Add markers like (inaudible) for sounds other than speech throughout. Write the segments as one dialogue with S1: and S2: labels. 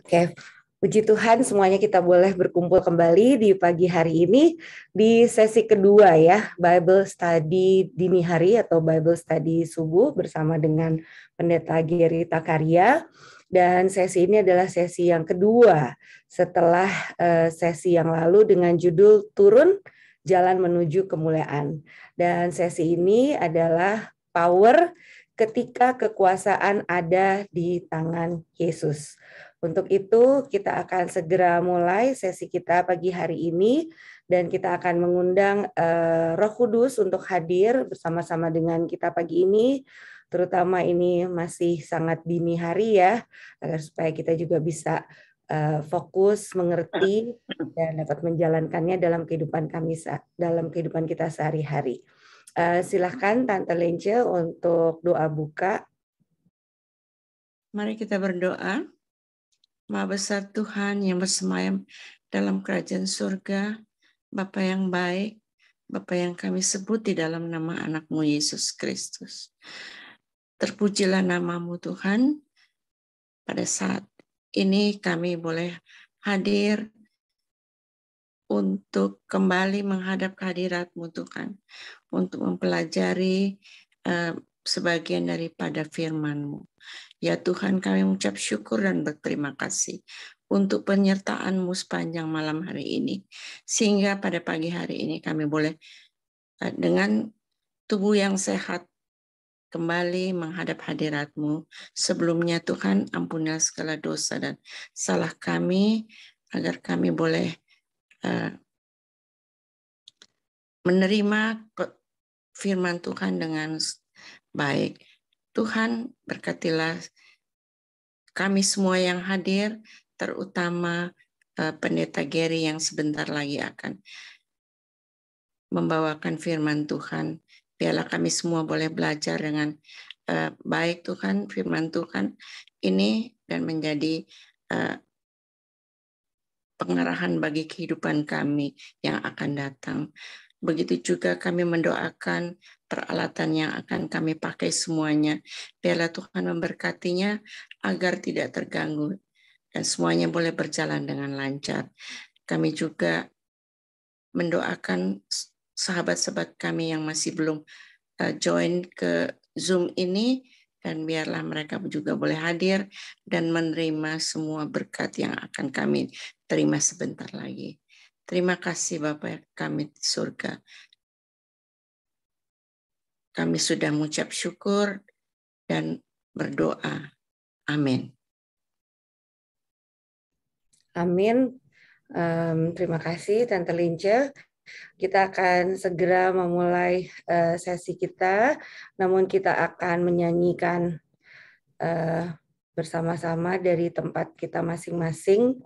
S1: Oke, okay. puji Tuhan semuanya kita boleh berkumpul kembali di pagi hari ini di sesi kedua ya, Bible Study dini hari atau Bible Study subuh bersama dengan Pendeta Giri Takaria. Dan sesi ini adalah sesi yang kedua setelah eh, sesi yang lalu dengan judul Turun Jalan Menuju Kemuliaan. Dan sesi ini adalah power ketika kekuasaan ada di tangan Yesus. Untuk itu, kita akan segera mulai sesi kita pagi hari ini dan kita akan mengundang uh, Roh Kudus untuk hadir bersama-sama dengan kita pagi ini. Terutama ini masih sangat dini hari ya, agar supaya kita juga bisa uh, fokus, mengerti dan dapat menjalankannya dalam kehidupan kami dalam kehidupan kita sehari-hari. Uh, silahkan Tante Lence untuk doa buka.
S2: Mari kita berdoa. Maha Besar Tuhan yang bersemayam dalam kerajaan surga, Bapa yang baik, Bapa yang kami sebut di dalam nama anakmu Yesus Kristus. Terpujilah namamu Tuhan, pada saat ini kami boleh hadir untuk kembali menghadap kehadiratmu Tuhan, untuk mempelajari uh, sebagian daripada firmanmu. Ya Tuhan kami mengucap syukur dan berterima kasih untuk penyertaan-Mu sepanjang malam hari ini. Sehingga pada pagi hari ini kami boleh eh, dengan tubuh yang sehat kembali menghadap hadirat-Mu. Sebelumnya Tuhan ampunilah segala dosa dan salah kami agar kami boleh uh, menerima firman Tuhan dengan baik. Tuhan berkatilah kami semua yang hadir, terutama eh, Pendeta Gary yang sebentar lagi akan membawakan firman Tuhan. Biarlah kami semua boleh belajar dengan eh, baik Tuhan, firman Tuhan ini dan menjadi uh, eh, pengarahan bagi kehidupan kami yang akan datang. Begitu juga kami mendoakan peralatan yang akan kami pakai semuanya. Biarlah Tuhan memberkatinya agar tidak terganggu dan semuanya boleh berjalan dengan lancar. Kami juga mendoakan sahabat-sahabat kami yang masih belum eh, join ke Zoom ini dan biarlah mereka juga boleh hadir dan menerima semua berkat yang akan kami terima sebentar lagi. Terima kasih Bapak kami di surga. Kami sudah mengucap syukur dan berdoa. Amin.
S3: Amin.
S1: Um, terima kasih Tante Lince. Kita akan segera memulai uh, sesi kita, namun kita akan menyanyikan uh, bersama-sama dari tempat kita masing-masing.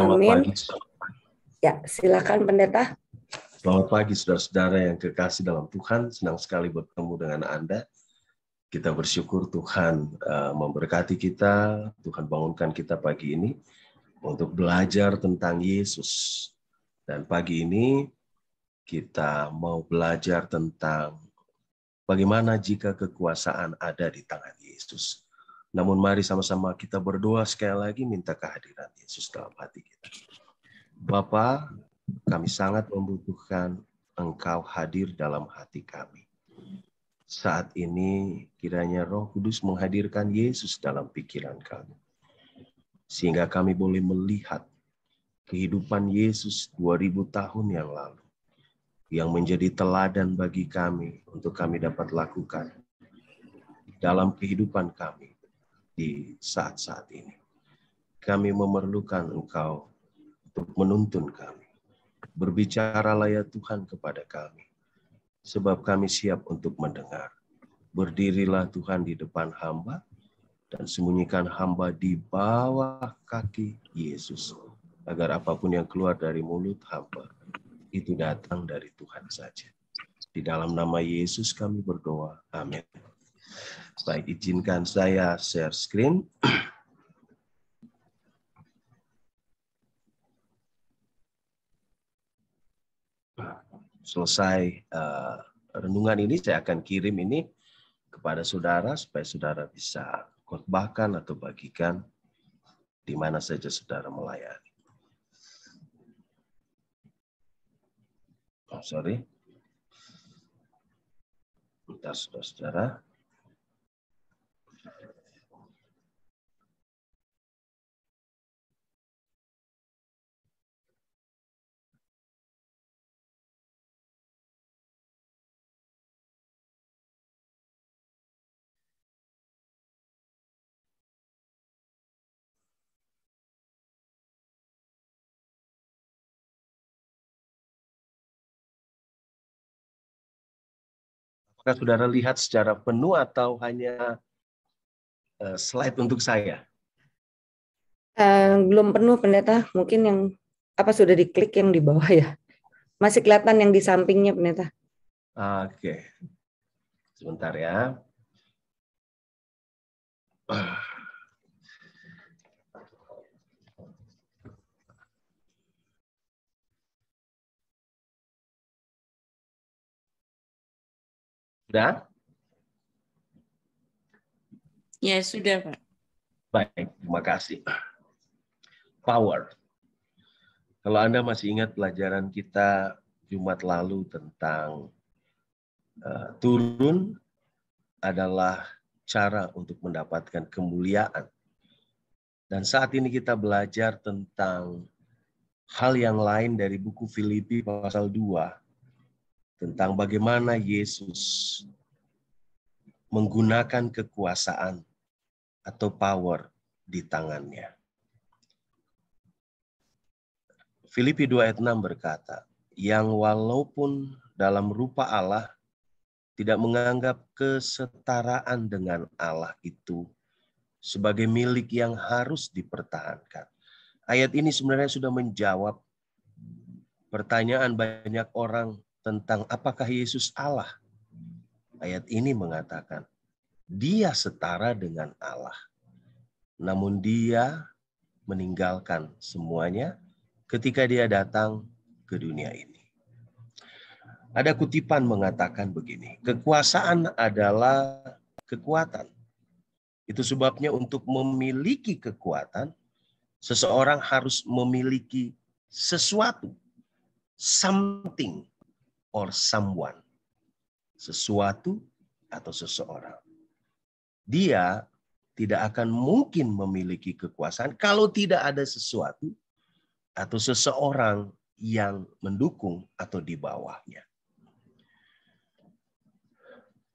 S1: Selamat Amin. Pagi. Ya, silakan pendeta.
S4: Selamat pagi saudara-saudara yang kekasih dalam Tuhan. Senang sekali bertemu dengan Anda. Kita bersyukur Tuhan uh, memberkati kita, Tuhan bangunkan kita pagi ini untuk belajar tentang Yesus. Dan pagi ini kita mau belajar tentang bagaimana jika kekuasaan ada di tangan Yesus. Namun mari sama-sama kita berdoa sekali lagi minta kehadiran Yesus dalam hati kita. Bapa, kami sangat membutuhkan Engkau hadir dalam hati kami. Saat ini kiranya Roh Kudus menghadirkan Yesus dalam pikiran kami. Sehingga kami boleh melihat kehidupan Yesus 2000 tahun yang lalu yang menjadi teladan bagi kami untuk kami dapat lakukan dalam kehidupan kami di saat-saat ini. Kami memerlukan Engkau untuk menuntun kami. berbicara layak Tuhan kepada kami, sebab kami siap untuk mendengar. Berdirilah Tuhan di depan hamba, dan sembunyikan hamba di bawah kaki Yesus, agar apapun yang keluar dari mulut hamba, itu datang dari Tuhan saja. Di dalam nama Yesus kami berdoa. Amin. Baik, izinkan saya share screen. Selesai uh, renungan ini, saya akan kirim ini kepada saudara supaya saudara bisa khotbahkan atau bagikan di mana saja saudara melayani. Oh, sorry.
S3: Bentar, saudara-saudara. Apakah saudara lihat secara penuh atau hanya
S4: eh, slide untuk saya?
S3: Eh, belum penuh pendeta, mungkin
S1: yang apa sudah diklik yang di bawah ya? Masih kelihatan yang di sampingnya pendeta.
S3: Oke, sebentar ya. Uh. Sudah?
S2: Ya, sudah, Pak.
S4: Baik, terima kasih. Power. Kalau Anda masih ingat pelajaran kita Jumat lalu tentang uh, turun adalah cara untuk mendapatkan kemuliaan. Dan saat ini kita belajar tentang hal yang lain dari buku Filipi pasal 2 tentang bagaimana Yesus menggunakan kekuasaan atau power di tangannya. Filipi 2 ayat 6 berkata, yang walaupun dalam rupa Allah tidak menganggap kesetaraan dengan Allah itu sebagai milik yang harus dipertahankan. Ayat ini sebenarnya sudah menjawab pertanyaan banyak orang tentang apakah Yesus Allah. Ayat ini mengatakan, dia setara dengan Allah. Namun dia meninggalkan semuanya ketika dia datang ke dunia ini. Ada kutipan mengatakan begini, kekuasaan adalah kekuatan. Itu sebabnya untuk memiliki kekuatan, seseorang harus memiliki sesuatu, something or someone. Sesuatu atau seseorang. Dia tidak akan mungkin memiliki kekuasaan kalau tidak ada sesuatu atau seseorang yang mendukung atau di bawahnya.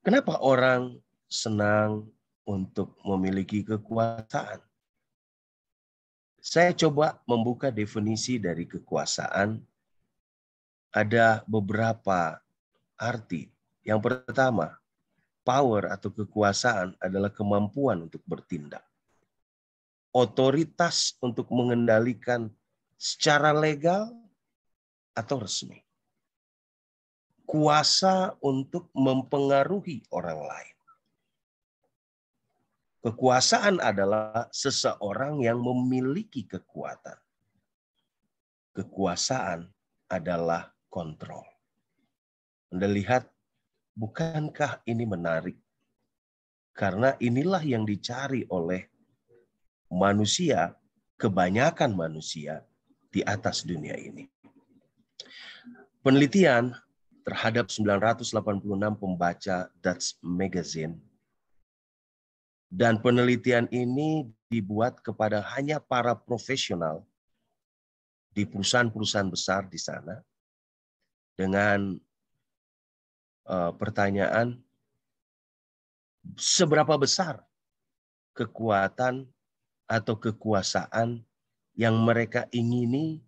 S4: Kenapa orang senang untuk memiliki kekuasaan? Saya coba membuka definisi dari kekuasaan ada beberapa arti. Yang pertama, power atau kekuasaan adalah kemampuan untuk bertindak. Otoritas untuk mengendalikan secara legal atau resmi. Kuasa untuk mempengaruhi orang lain. Kekuasaan adalah seseorang yang memiliki kekuatan. Kekuasaan adalah kontrol. Anda lihat, bukankah ini menarik? Karena inilah yang dicari oleh manusia, kebanyakan manusia di atas dunia ini. Penelitian terhadap 986 pembaca Dutch Magazine dan penelitian ini dibuat kepada hanya para profesional di perusahaan-perusahaan besar di sana dengan uh, pertanyaan seberapa besar kekuatan atau kekuasaan yang mereka ingini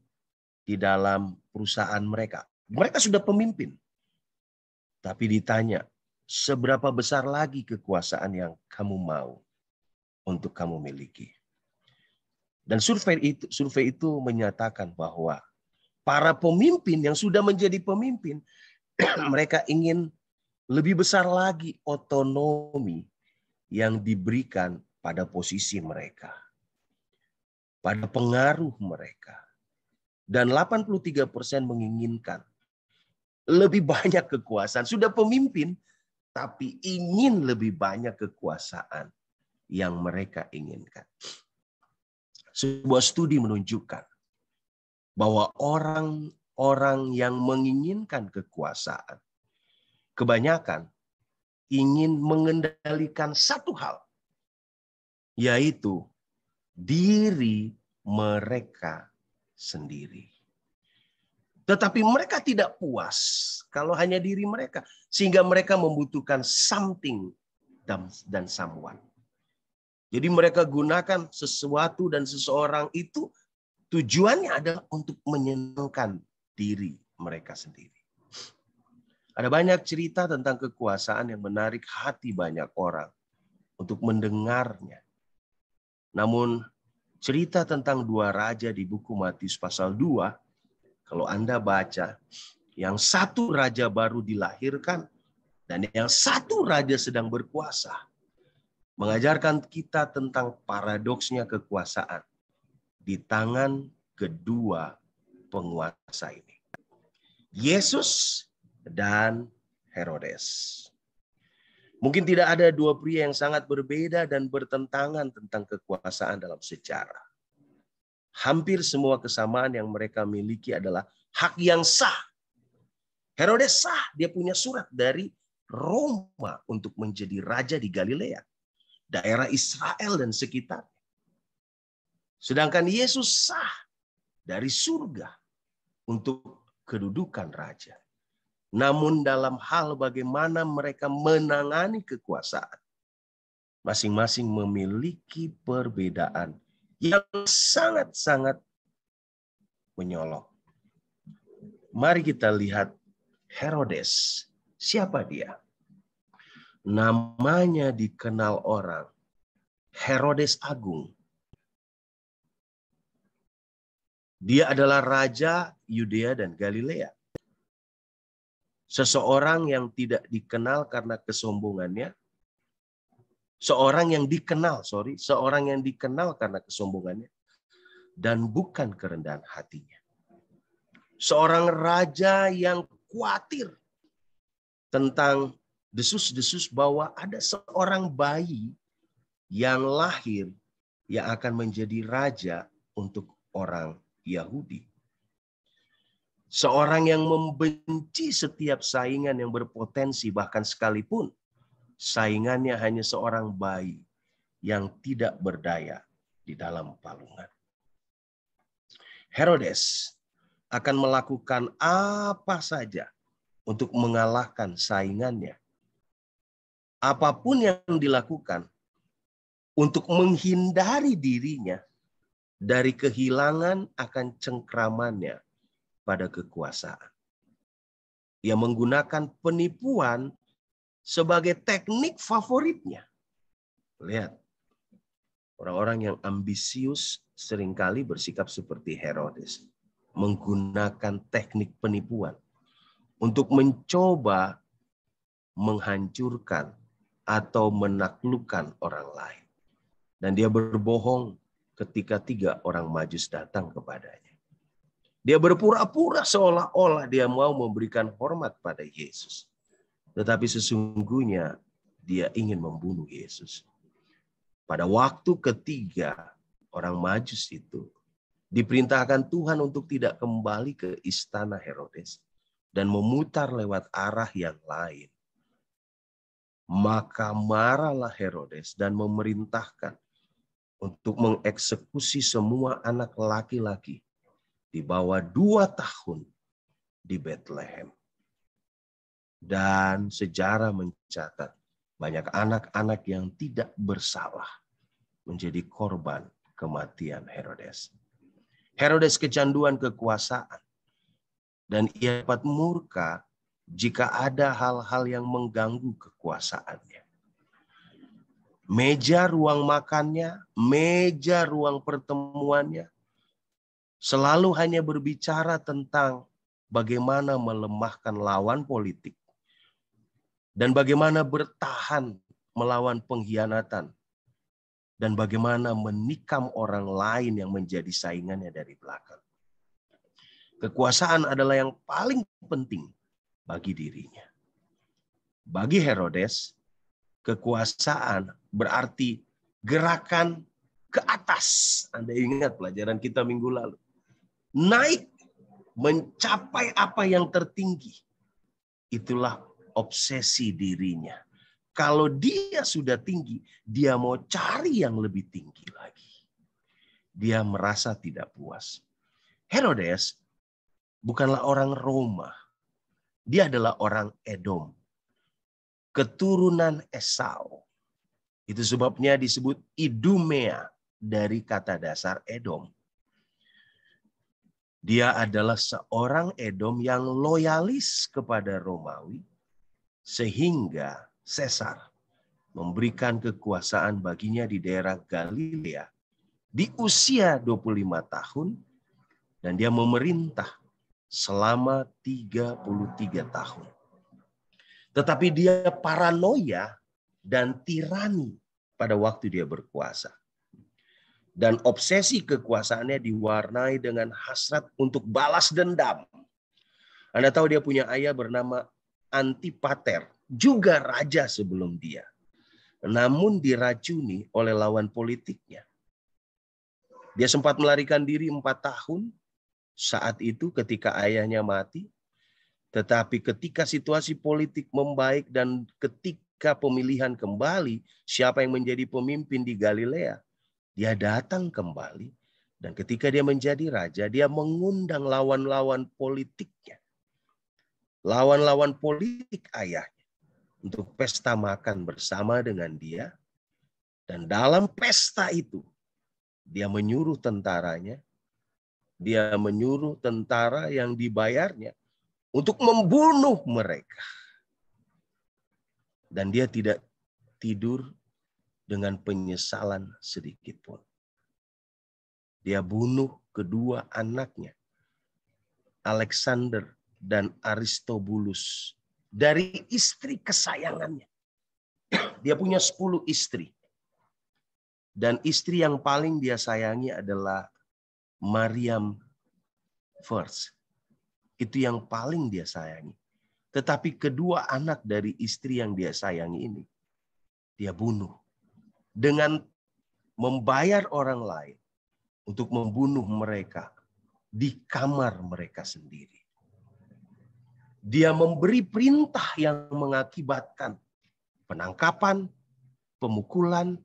S4: di dalam perusahaan mereka. Mereka sudah pemimpin. Tapi ditanya, seberapa besar lagi kekuasaan yang kamu mau untuk kamu miliki? Dan survei itu, survei itu menyatakan bahwa para pemimpin yang sudah menjadi pemimpin, (clears throat) mereka ingin lebih besar lagi otonomi yang diberikan pada posisi mereka, pada pengaruh mereka. Dan 83% persen menginginkan lebih banyak kekuasaan. Sudah pemimpin, tapi ingin lebih banyak kekuasaan yang mereka inginkan. Sebuah studi menunjukkan bahwa orang-orang yang menginginkan kekuasaan kebanyakan ingin mengendalikan satu hal, yaitu diri mereka sendiri. Tetapi mereka tidak puas kalau hanya diri mereka, sehingga mereka membutuhkan something dan someone. Jadi mereka gunakan sesuatu dan seseorang itu Tujuannya adalah untuk menyenangkan diri mereka sendiri. Ada banyak cerita tentang kekuasaan yang menarik hati banyak orang untuk mendengarnya. Namun cerita tentang dua raja di buku Matius pasal 2, kalau Anda baca, yang satu raja baru dilahirkan dan yang satu raja sedang berkuasa. Mengajarkan kita tentang paradoksnya kekuasaan di tangan kedua penguasa ini. Yesus dan Herodes. Mungkin tidak ada dua pria yang sangat berbeda dan bertentangan tentang kekuasaan dalam sejarah. Hampir semua kesamaan yang mereka miliki adalah hak yang sah. Herodes sah, dia punya surat dari Roma untuk menjadi raja di Galilea, daerah Israel dan sekitarnya. Sedangkan Yesus sah dari surga untuk kedudukan raja. Namun dalam hal bagaimana mereka menangani kekuasaan, masing-masing memiliki perbedaan yang sangat-sangat menyolok. Mari kita lihat Herodes. Siapa dia? Namanya dikenal orang Herodes Agung. Dia adalah raja Yudea dan Galilea. Seseorang yang tidak dikenal karena kesombongannya, seorang yang dikenal, sorry, seorang yang dikenal karena kesombongannya, dan bukan kerendahan hatinya. Seorang raja yang khawatir tentang desus-desus bahwa ada seorang bayi yang lahir yang akan menjadi raja untuk orang Yahudi. Seorang yang membenci setiap saingan yang berpotensi bahkan sekalipun saingannya hanya seorang bayi yang tidak berdaya di dalam palungan. Herodes akan melakukan apa saja untuk mengalahkan saingannya. Apapun yang dilakukan untuk menghindari dirinya dari kehilangan akan cengkramannya pada kekuasaan. Ia menggunakan penipuan sebagai teknik favoritnya. Lihat, orang-orang yang ambisius seringkali bersikap seperti Herodes, menggunakan teknik penipuan untuk mencoba menghancurkan atau menaklukkan orang lain. Dan dia berbohong ketika tiga orang majus datang kepadanya. Dia berpura-pura seolah-olah dia mau memberikan hormat pada Yesus. Tetapi sesungguhnya dia ingin membunuh Yesus. Pada waktu ketiga orang majus itu diperintahkan Tuhan untuk tidak kembali ke istana Herodes dan memutar lewat arah yang lain. Maka maralah Herodes dan memerintahkan untuk mengeksekusi semua anak laki-laki di bawah dua tahun di Bethlehem. Dan sejarah mencatat banyak anak-anak yang tidak bersalah menjadi korban kematian Herodes. Herodes kecanduan kekuasaan dan ia dapat murka jika ada hal-hal yang mengganggu kekuasaannya meja ruang makannya, meja ruang pertemuannya, selalu hanya berbicara tentang bagaimana melemahkan lawan politik dan bagaimana bertahan melawan pengkhianatan dan bagaimana menikam orang lain yang menjadi saingannya dari belakang. Kekuasaan adalah yang paling penting bagi dirinya. Bagi Herodes, Kekuasaan berarti gerakan ke atas. Anda ingat pelajaran kita minggu lalu. Naik mencapai apa yang tertinggi. Itulah obsesi dirinya. Kalau dia sudah tinggi, dia mau cari yang lebih tinggi lagi. Dia merasa tidak puas. Herodes bukanlah orang Roma. Dia adalah orang Edom keturunan Esau. Itu sebabnya disebut Idumea dari kata dasar Edom. Dia adalah seorang Edom yang loyalis kepada Romawi sehingga Caesar memberikan kekuasaan baginya di daerah Galilea di usia 25 tahun dan dia memerintah selama 33 tahun. Tetapi dia paranoia dan tirani pada waktu dia berkuasa. Dan obsesi kekuasaannya diwarnai dengan hasrat untuk balas dendam. Anda tahu dia punya ayah bernama Antipater, juga raja sebelum dia. Namun diracuni oleh lawan politiknya. Dia sempat melarikan diri empat tahun saat itu ketika ayahnya mati. Tetapi ketika situasi politik membaik dan ketika pemilihan kembali, siapa yang menjadi pemimpin di Galilea? Dia datang kembali dan ketika dia menjadi raja, dia mengundang lawan-lawan politiknya. Lawan-lawan politik ayahnya untuk pesta makan bersama dengan dia. Dan dalam pesta itu, dia menyuruh tentaranya, dia menyuruh tentara yang dibayarnya untuk membunuh mereka. Dan dia tidak tidur dengan penyesalan sedikit pun. Dia bunuh kedua anaknya, Alexander dan Aristobulus, dari istri kesayangannya. Dia punya 10 istri. Dan istri yang paling dia sayangi adalah Mariam First. Itu yang paling dia sayangi. Tetapi kedua anak dari istri yang dia sayangi ini, dia bunuh. Dengan membayar orang lain untuk membunuh mereka di kamar mereka sendiri. Dia memberi perintah yang mengakibatkan penangkapan, pemukulan,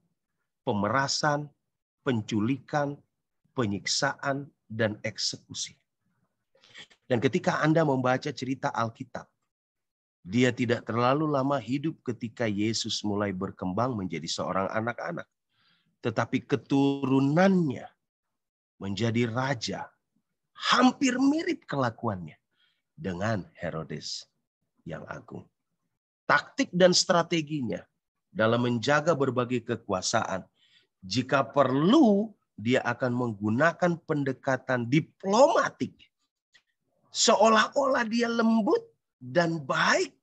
S4: pemerasan, penculikan, penyiksaan, dan eksekusi. Dan ketika Anda membaca cerita Alkitab, dia tidak terlalu lama hidup ketika Yesus mulai berkembang menjadi seorang anak-anak. Tetapi keturunannya menjadi raja. Hampir mirip kelakuannya dengan Herodes yang agung. Taktik dan strateginya dalam menjaga berbagai kekuasaan. Jika perlu, dia akan menggunakan pendekatan diplomatik seolah-olah dia lembut dan baik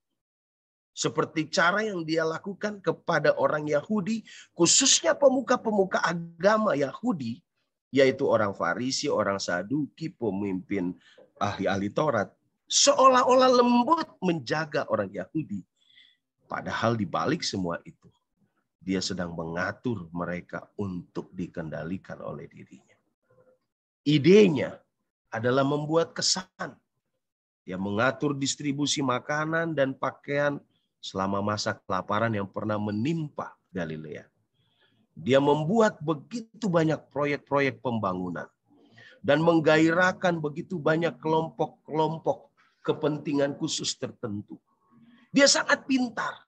S4: seperti cara yang dia lakukan kepada orang Yahudi, khususnya pemuka-pemuka agama Yahudi, yaitu orang Farisi, orang Saduki, pemimpin ahli-ahli Taurat, seolah-olah lembut menjaga orang Yahudi. Padahal di balik semua itu, dia sedang mengatur mereka untuk dikendalikan oleh dirinya. Idenya adalah membuat kesan. Dia mengatur distribusi makanan dan pakaian selama masa kelaparan yang pernah menimpa Galilea. Dia membuat begitu banyak proyek-proyek pembangunan dan menggairahkan begitu banyak kelompok-kelompok kepentingan khusus tertentu. Dia sangat pintar,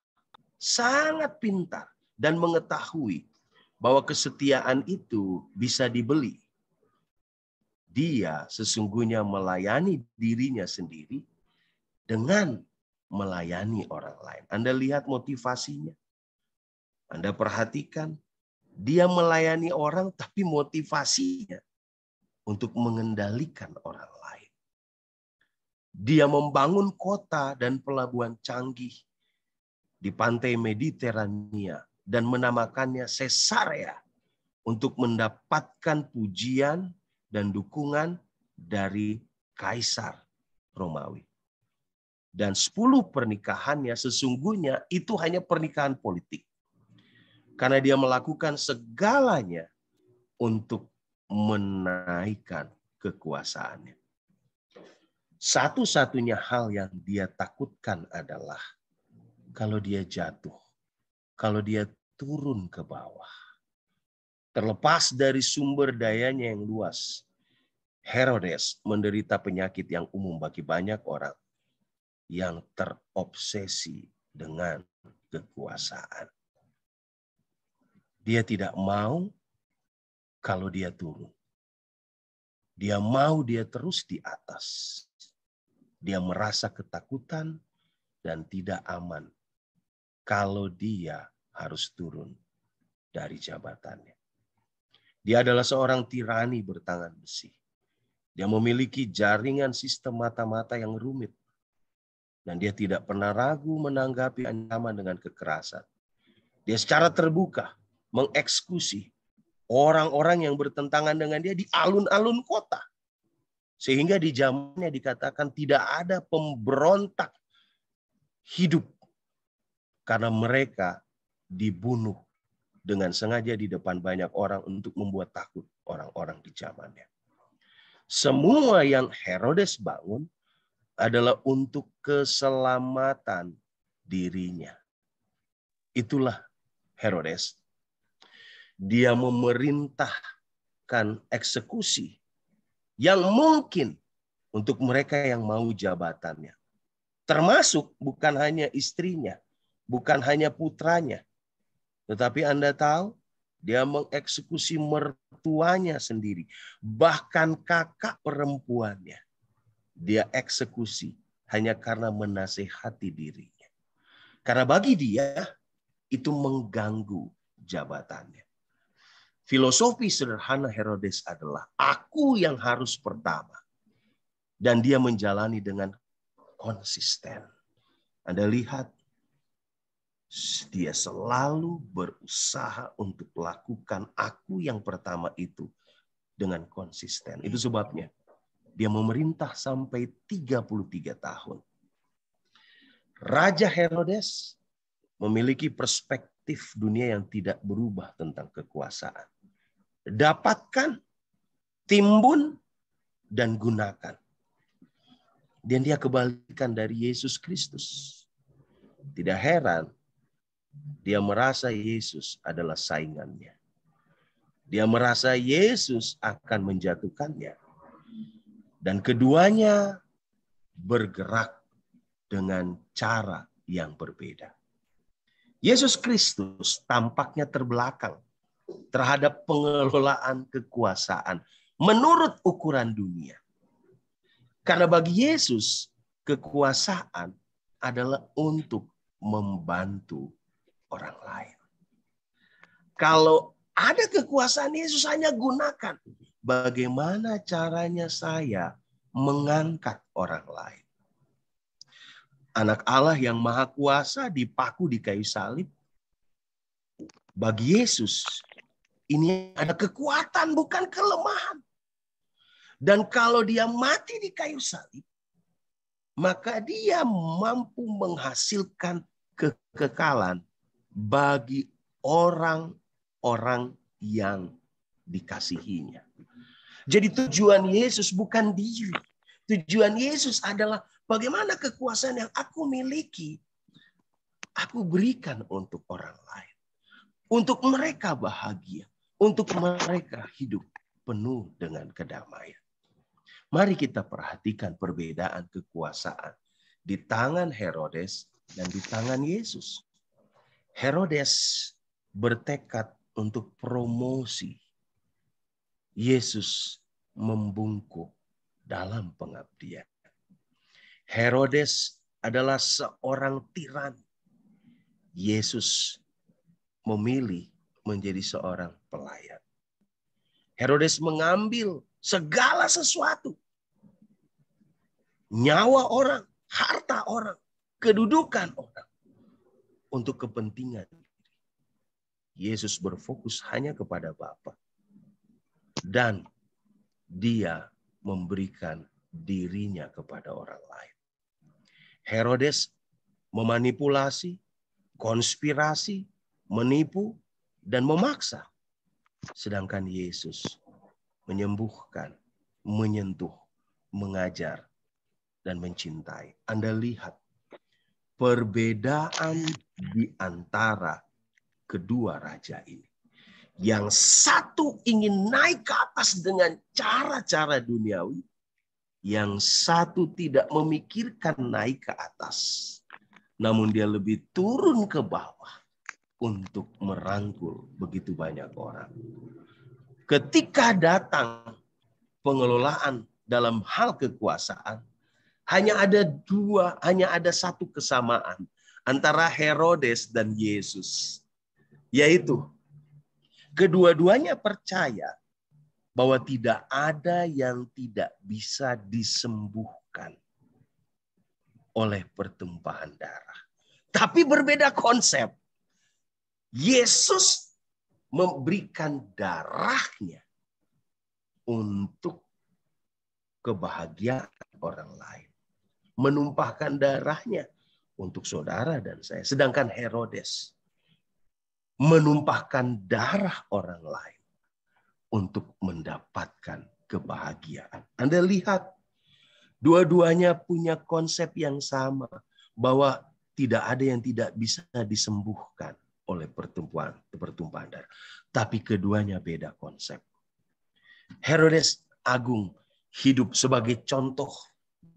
S4: sangat pintar dan mengetahui bahwa kesetiaan itu bisa dibeli dia sesungguhnya melayani dirinya sendiri dengan melayani orang lain. Anda lihat motivasinya. Anda perhatikan, dia melayani orang tapi motivasinya untuk mengendalikan orang lain. Dia membangun kota dan pelabuhan canggih di pantai Mediterania dan menamakannya Sesarea untuk mendapatkan pujian dan dukungan dari kaisar Romawi. Dan sepuluh pernikahannya sesungguhnya itu hanya pernikahan politik. Karena dia melakukan segalanya untuk menaikkan kekuasaannya. Satu-satunya hal yang dia takutkan adalah kalau dia jatuh, kalau dia turun ke bawah terlepas dari sumber dayanya yang luas. Herodes menderita penyakit yang umum bagi banyak orang yang terobsesi dengan kekuasaan. Dia tidak mau kalau dia turun. Dia mau dia terus di atas. Dia merasa ketakutan dan tidak aman kalau dia harus turun dari jabatannya. Dia adalah seorang tirani bertangan besi. Dia memiliki jaringan sistem mata-mata yang rumit. Dan dia tidak pernah ragu menanggapi ancaman dengan kekerasan. Dia secara terbuka mengeksekusi orang-orang yang bertentangan dengan dia di alun-alun kota. Sehingga di zamannya dikatakan tidak ada pemberontak hidup karena mereka dibunuh dengan sengaja di depan banyak orang untuk membuat takut orang-orang di zamannya. Semua yang Herodes bangun adalah untuk keselamatan dirinya. Itulah Herodes. Dia memerintahkan eksekusi yang mungkin untuk mereka yang mau jabatannya. Termasuk bukan hanya istrinya, bukan hanya putranya, tetapi Anda tahu, dia mengeksekusi mertuanya sendiri. Bahkan kakak perempuannya. Dia eksekusi hanya karena menasehati dirinya. Karena bagi dia, itu mengganggu jabatannya. Filosofi sederhana Herodes adalah aku yang harus pertama. Dan dia menjalani dengan konsisten. Anda lihat dia selalu berusaha untuk lakukan aku yang pertama itu dengan konsisten. Itu sebabnya dia memerintah sampai 33 tahun. Raja Herodes memiliki perspektif dunia yang tidak berubah tentang kekuasaan. Dapatkan, timbun, dan gunakan. Dan dia kebalikan dari Yesus Kristus. Tidak heran dia merasa Yesus adalah saingannya. Dia merasa Yesus akan menjatuhkannya. Dan keduanya bergerak dengan cara yang berbeda. Yesus Kristus tampaknya terbelakang terhadap pengelolaan kekuasaan menurut ukuran dunia. Karena bagi Yesus, kekuasaan adalah untuk membantu orang lain. Kalau ada kekuasaan Yesus hanya gunakan. Bagaimana caranya saya
S3: mengangkat
S4: orang lain? Anak Allah yang maha kuasa dipaku di kayu salib. Bagi Yesus, ini ada kekuatan bukan kelemahan. Dan kalau dia mati di kayu salib, maka dia mampu menghasilkan kekekalan bagi orang-orang yang dikasihinya. Jadi tujuan Yesus bukan diri. Tujuan Yesus adalah bagaimana kekuasaan yang aku miliki, aku berikan untuk orang lain. Untuk mereka bahagia. Untuk mereka hidup penuh dengan kedamaian. Mari kita perhatikan perbedaan kekuasaan di tangan Herodes dan di tangan Yesus. Herodes bertekad untuk promosi. Yesus membungkuk dalam pengabdian. Herodes adalah seorang tiran. Yesus memilih menjadi seorang pelayan. Herodes mengambil segala sesuatu. Nyawa orang, harta orang, kedudukan orang untuk kepentingan Yesus berfokus hanya kepada Bapa dan dia memberikan dirinya kepada orang lain. Herodes memanipulasi, konspirasi, menipu, dan memaksa. Sedangkan Yesus menyembuhkan, menyentuh, mengajar, dan mencintai. Anda lihat perbedaan hmm. di antara kedua raja ini. Yang satu ingin naik ke atas dengan cara-cara duniawi, yang satu tidak memikirkan naik ke atas, namun dia lebih turun ke bawah untuk merangkul begitu banyak orang. Ketika datang pengelolaan dalam hal kekuasaan, hanya ada dua, hanya ada satu kesamaan antara Herodes dan Yesus, yaitu kedua-duanya percaya bahwa tidak ada yang tidak bisa disembuhkan oleh pertumpahan darah. Tapi berbeda konsep. Yesus memberikan darahnya untuk kebahagiaan orang lain menumpahkan darahnya untuk saudara dan saya. Sedangkan Herodes menumpahkan darah orang lain untuk mendapatkan kebahagiaan. Anda lihat, dua-duanya punya konsep yang sama bahwa tidak ada yang tidak bisa disembuhkan oleh pertumpuan pertumpahan darah. Tapi keduanya beda konsep. Herodes Agung hidup sebagai contoh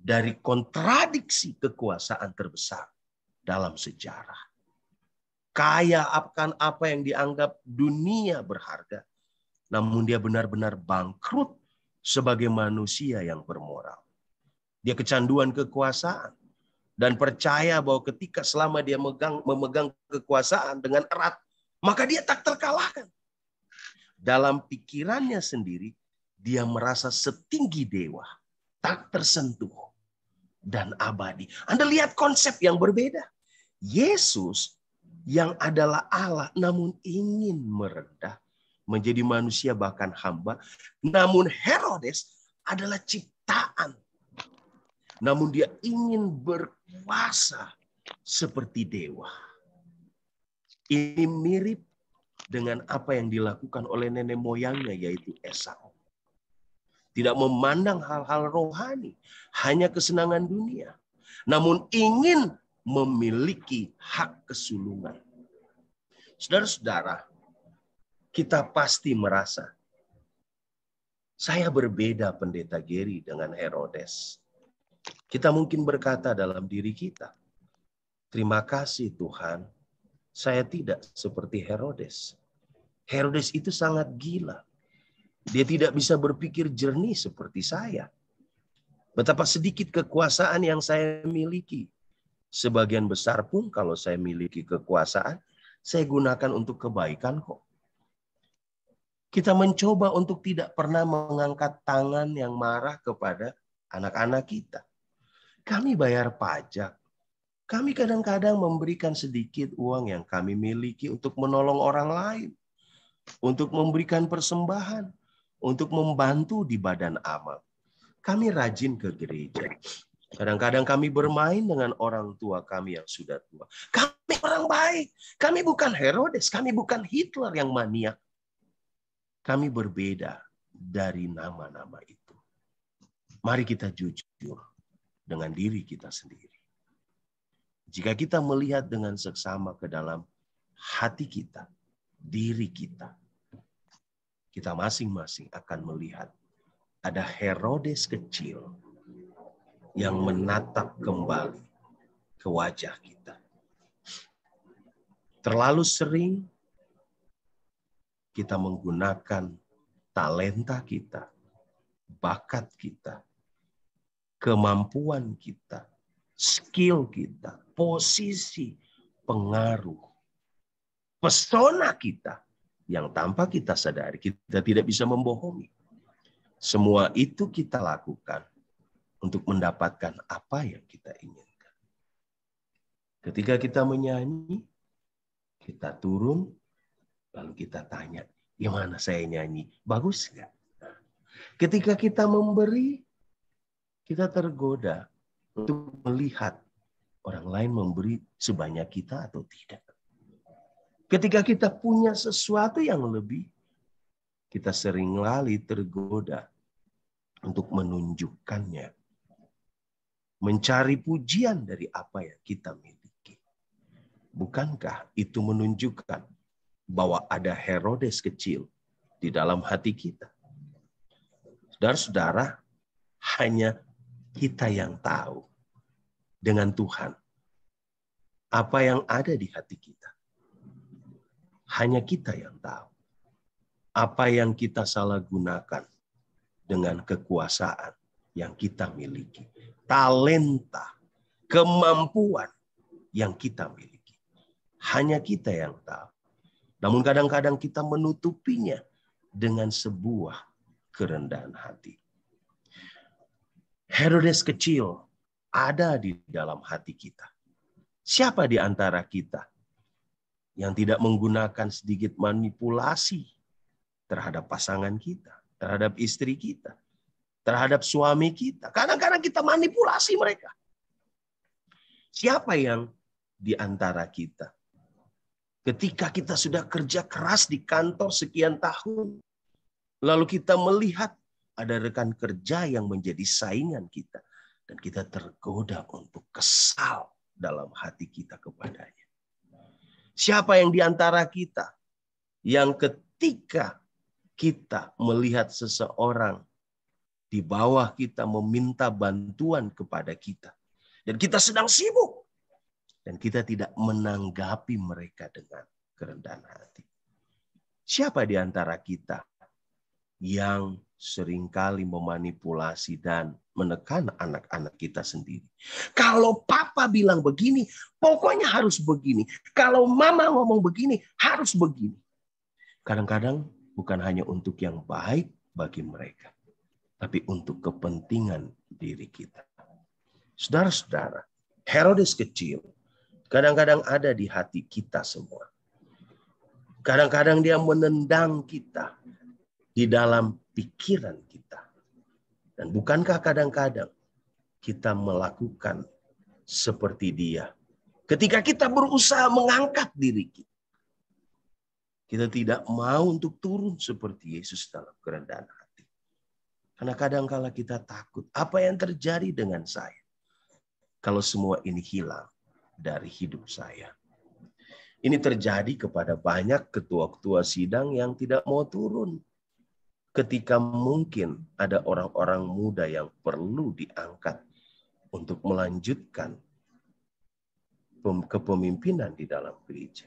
S4: dari kontradiksi kekuasaan terbesar dalam sejarah. Kaya akan apa yang dianggap dunia berharga, namun dia benar-benar bangkrut sebagai manusia yang bermoral. Dia kecanduan kekuasaan dan percaya bahwa ketika selama dia megang, memegang kekuasaan dengan erat, maka dia tak terkalahkan. Dalam pikirannya sendiri, dia merasa setinggi dewa, tak tersentuh dan abadi. Anda lihat konsep yang berbeda. Yesus yang adalah Allah namun ingin merendah menjadi manusia bahkan hamba. Namun Herodes adalah ciptaan. Namun dia ingin berkuasa seperti dewa. Ini mirip dengan apa yang dilakukan oleh nenek moyangnya yaitu Esau tidak memandang hal-hal rohani, hanya kesenangan dunia, namun ingin memiliki hak kesulungan. Saudara-saudara, kita pasti merasa saya berbeda pendeta Geri dengan Herodes. Kita mungkin berkata dalam diri kita, "Terima kasih Tuhan, saya tidak seperti Herodes." Herodes itu sangat gila. Dia tidak bisa berpikir jernih seperti saya. Betapa sedikit kekuasaan yang saya miliki. Sebagian besar pun kalau saya miliki kekuasaan, saya gunakan untuk kebaikan kok. Kita mencoba untuk tidak pernah mengangkat tangan yang marah kepada anak-anak kita. Kami bayar pajak. Kami kadang-kadang memberikan sedikit uang yang kami miliki untuk menolong orang lain, untuk memberikan persembahan, untuk membantu di badan amal. Kami rajin ke gereja. Kadang-kadang kami bermain dengan orang tua kami yang sudah tua. Kami orang baik. Kami bukan Herodes. Kami bukan Hitler yang maniak. Kami berbeda dari nama-nama itu. Mari kita jujur dengan diri kita sendiri. Jika kita melihat dengan seksama ke dalam hati kita, diri kita, kita masing-masing akan melihat ada Herodes kecil yang menatap kembali ke wajah kita. Terlalu sering kita menggunakan talenta kita, bakat kita, kemampuan kita, skill kita, posisi, pengaruh, pesona kita yang tanpa kita sadari kita tidak bisa membohongi. Semua itu kita lakukan untuk mendapatkan apa yang kita inginkan. Ketika kita menyanyi, kita turun, lalu kita tanya, gimana saya nyanyi? Bagus nggak? Ketika kita memberi, kita tergoda untuk melihat orang lain memberi sebanyak kita atau tidak. Ketika kita punya sesuatu yang lebih, kita sering lali tergoda untuk menunjukkannya. Mencari pujian dari apa yang kita miliki. Bukankah itu menunjukkan bahwa ada Herodes kecil di dalam hati kita? Saudara-saudara, hanya kita yang tahu dengan Tuhan apa yang ada di hati kita. Hanya kita yang tahu apa yang kita salah gunakan dengan kekuasaan yang kita miliki, talenta, kemampuan yang kita miliki. Hanya kita yang tahu. Namun kadang-kadang kita menutupinya dengan sebuah kerendahan hati. Herodes kecil ada di dalam hati kita. Siapa di antara kita yang tidak menggunakan sedikit manipulasi terhadap pasangan kita, terhadap istri kita, terhadap suami kita. Kadang-kadang kita manipulasi mereka. Siapa yang di antara kita? Ketika kita sudah kerja keras di kantor sekian tahun, lalu kita melihat ada rekan kerja yang menjadi saingan kita, dan kita tergoda untuk kesal dalam hati kita kepadanya. Siapa yang diantara kita yang ketika kita melihat seseorang di bawah kita meminta bantuan kepada kita, dan kita sedang sibuk, dan kita tidak menanggapi mereka dengan kerendahan hati? Siapa di antara kita yang seringkali memanipulasi dan menekan anak-anak kita sendiri. Kalau papa bilang begini, pokoknya harus begini. Kalau mama ngomong begini, harus begini. Kadang-kadang bukan hanya untuk yang baik bagi mereka, tapi untuk kepentingan diri kita. Saudara-saudara, Herodes kecil kadang-kadang ada di hati kita semua. Kadang-kadang dia menendang kita di dalam pikiran kita. Dan bukankah kadang-kadang kita melakukan seperti dia? Ketika kita berusaha mengangkat diri kita, kita tidak mau untuk turun seperti Yesus dalam kerendahan hati. Karena kadangkala kita takut, apa yang terjadi dengan saya? Kalau semua ini hilang dari hidup saya. Ini terjadi kepada banyak ketua-ketua sidang yang tidak mau turun ketika mungkin ada orang-orang muda yang perlu diangkat untuk melanjutkan kepemimpinan di dalam gereja.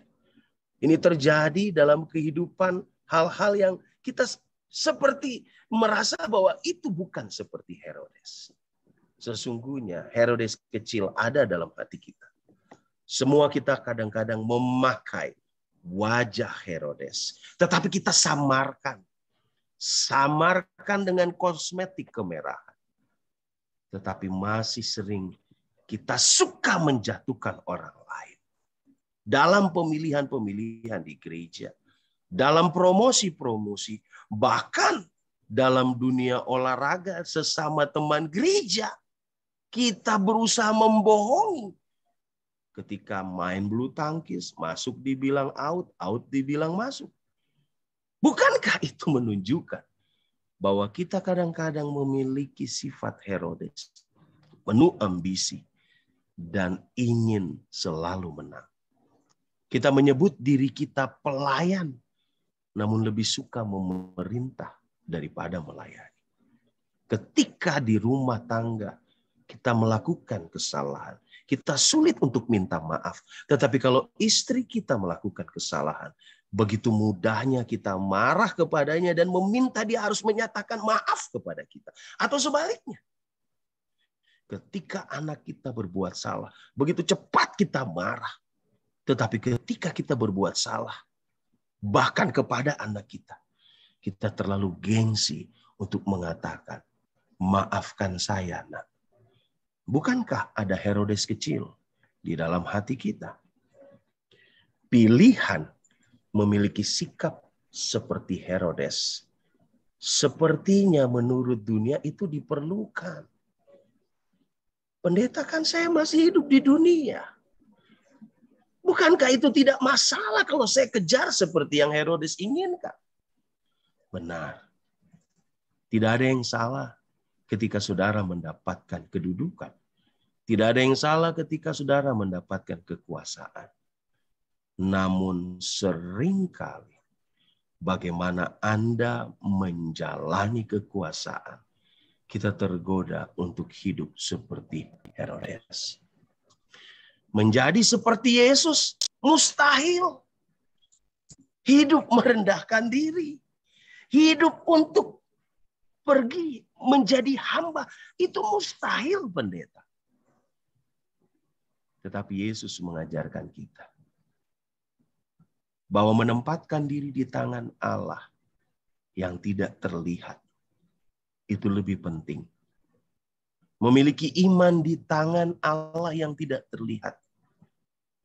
S4: Ini terjadi dalam kehidupan hal-hal yang kita seperti merasa bahwa itu bukan seperti Herodes. Sesungguhnya Herodes kecil ada dalam hati kita. Semua kita kadang-kadang memakai wajah Herodes, tetapi kita samarkan samarkan dengan kosmetik
S5: kemerahan.
S4: Tetapi masih sering kita suka menjatuhkan orang lain. Dalam pemilihan-pemilihan di gereja, dalam promosi-promosi, bahkan dalam dunia olahraga sesama teman gereja, kita berusaha membohongi. Ketika main bulu tangkis, masuk dibilang out, out dibilang masuk Bukankah itu menunjukkan bahwa kita kadang-kadang memiliki sifat Herodes, penuh ambisi, dan ingin selalu menang. Kita menyebut diri kita pelayan, namun lebih suka memerintah daripada melayani. Ketika di rumah tangga kita melakukan kesalahan, kita sulit untuk minta maaf. Tetapi kalau istri kita melakukan kesalahan, Begitu mudahnya kita marah kepadanya dan meminta dia harus menyatakan maaf kepada kita. Atau sebaliknya. Ketika anak kita berbuat salah, begitu cepat kita marah. Tetapi ketika kita berbuat salah, bahkan kepada anak kita, kita terlalu gengsi untuk mengatakan, maafkan saya nak. Bukankah ada Herodes kecil di dalam hati kita? Pilihan memiliki sikap seperti Herodes. Sepertinya menurut dunia itu diperlukan. Pendeta kan saya masih hidup di dunia. Bukankah itu tidak masalah kalau saya kejar seperti yang Herodes inginkan? Benar. Tidak ada yang salah ketika saudara mendapatkan kedudukan. Tidak ada yang salah ketika saudara mendapatkan kekuasaan namun seringkali bagaimana Anda menjalani kekuasaan, kita tergoda untuk hidup seperti Herodes. Menjadi seperti Yesus mustahil. Hidup merendahkan diri. Hidup untuk pergi menjadi hamba. Itu mustahil pendeta. Tetapi Yesus mengajarkan kita bahwa menempatkan diri di tangan Allah yang tidak terlihat itu lebih penting. Memiliki iman di tangan Allah yang tidak terlihat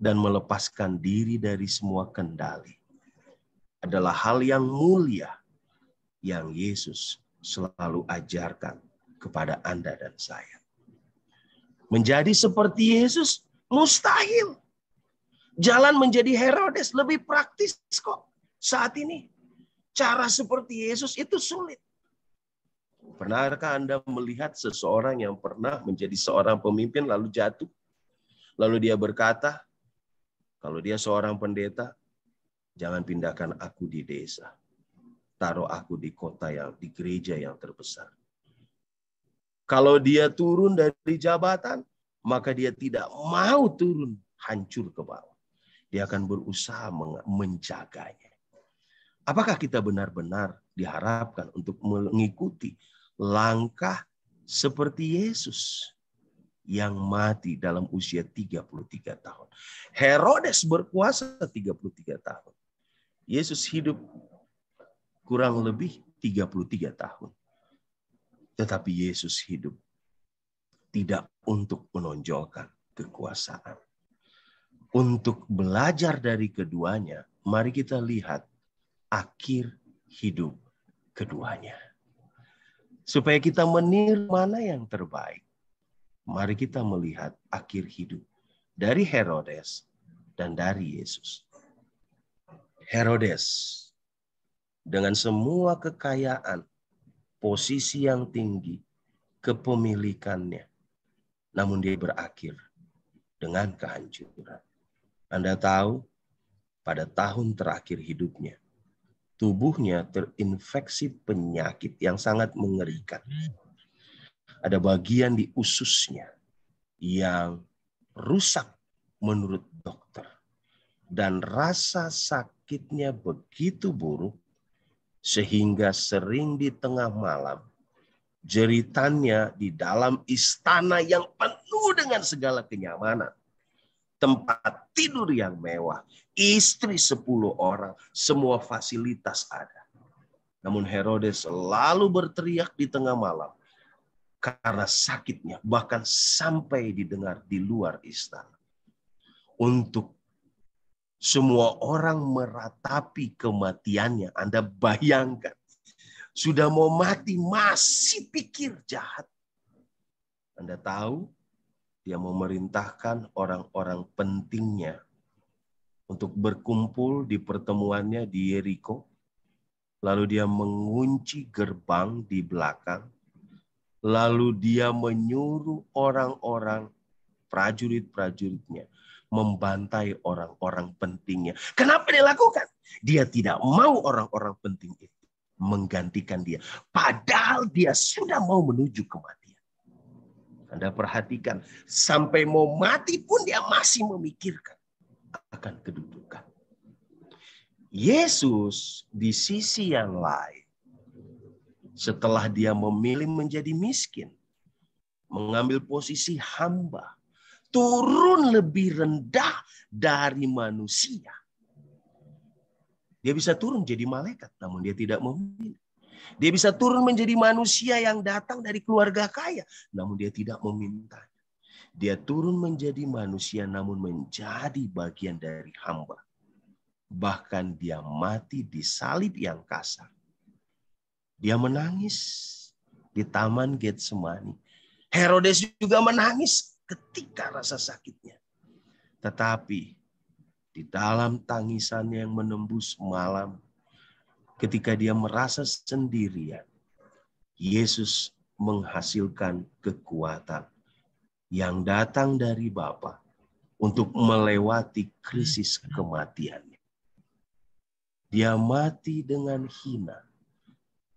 S4: dan melepaskan diri dari semua kendali adalah hal yang mulia yang Yesus selalu ajarkan kepada Anda dan saya. Menjadi seperti Yesus mustahil. Jalan menjadi Herodes lebih praktis kok saat ini. Cara seperti Yesus itu sulit. Pernahkah Anda melihat seseorang yang pernah menjadi seorang pemimpin lalu jatuh? Lalu dia berkata, kalau dia seorang pendeta, jangan pindahkan aku di desa. Taruh aku di kota yang, di gereja yang terbesar. Kalau dia turun dari jabatan, maka dia tidak mau turun hancur ke bawah. Dia akan berusaha menjaganya. Apakah kita benar-benar diharapkan untuk mengikuti langkah seperti Yesus yang mati dalam usia 33 tahun. Herodes berkuasa 33 tahun. Yesus hidup kurang lebih 33 tahun. Tetapi Yesus hidup tidak untuk menonjolkan kekuasaan, untuk belajar dari keduanya, mari kita lihat akhir hidup keduanya. Supaya kita meniru mana yang terbaik. Mari kita melihat akhir hidup dari Herodes dan dari Yesus. Herodes dengan semua kekayaan, posisi yang tinggi, kepemilikannya, namun dia berakhir dengan kehancuran. Anda tahu, pada tahun terakhir hidupnya, tubuhnya terinfeksi penyakit yang sangat mengerikan. Ada bagian di ususnya yang rusak menurut dokter. Dan rasa sakitnya begitu buruk sehingga sering di tengah malam jeritannya di dalam istana yang penuh dengan segala kenyamanan tempat tidur yang mewah, istri sepuluh orang, semua fasilitas ada. Namun Herodes selalu berteriak di tengah malam karena sakitnya bahkan sampai didengar di luar istana. Untuk semua orang meratapi kematiannya. Anda bayangkan. Sudah mau mati masih pikir jahat. Anda tahu dia memerintahkan orang-orang pentingnya untuk berkumpul di pertemuannya di Yeriko. Lalu dia mengunci gerbang di belakang. Lalu dia menyuruh orang-orang prajurit-prajuritnya membantai orang-orang pentingnya. Kenapa dia lakukan? Dia tidak mau orang-orang penting itu menggantikan dia. Padahal dia sudah mau menuju kemana. Anda perhatikan, sampai mau mati pun dia masih memikirkan akan kedudukan. Yesus di sisi yang lain, setelah dia memilih menjadi miskin, mengambil posisi hamba, turun lebih rendah dari manusia. Dia bisa turun jadi malaikat, namun dia tidak memilih. Dia bisa turun menjadi manusia yang datang dari keluarga kaya, namun dia tidak memintanya. Dia turun menjadi manusia namun menjadi bagian dari hamba. Bahkan dia mati di salib yang kasar. Dia menangis di taman Getsemani. Herodes juga menangis ketika rasa sakitnya. Tetapi di dalam tangisannya yang menembus malam, ketika dia merasa sendirian, Yesus menghasilkan kekuatan yang datang dari Bapa untuk melewati krisis kematiannya. Dia mati dengan hina,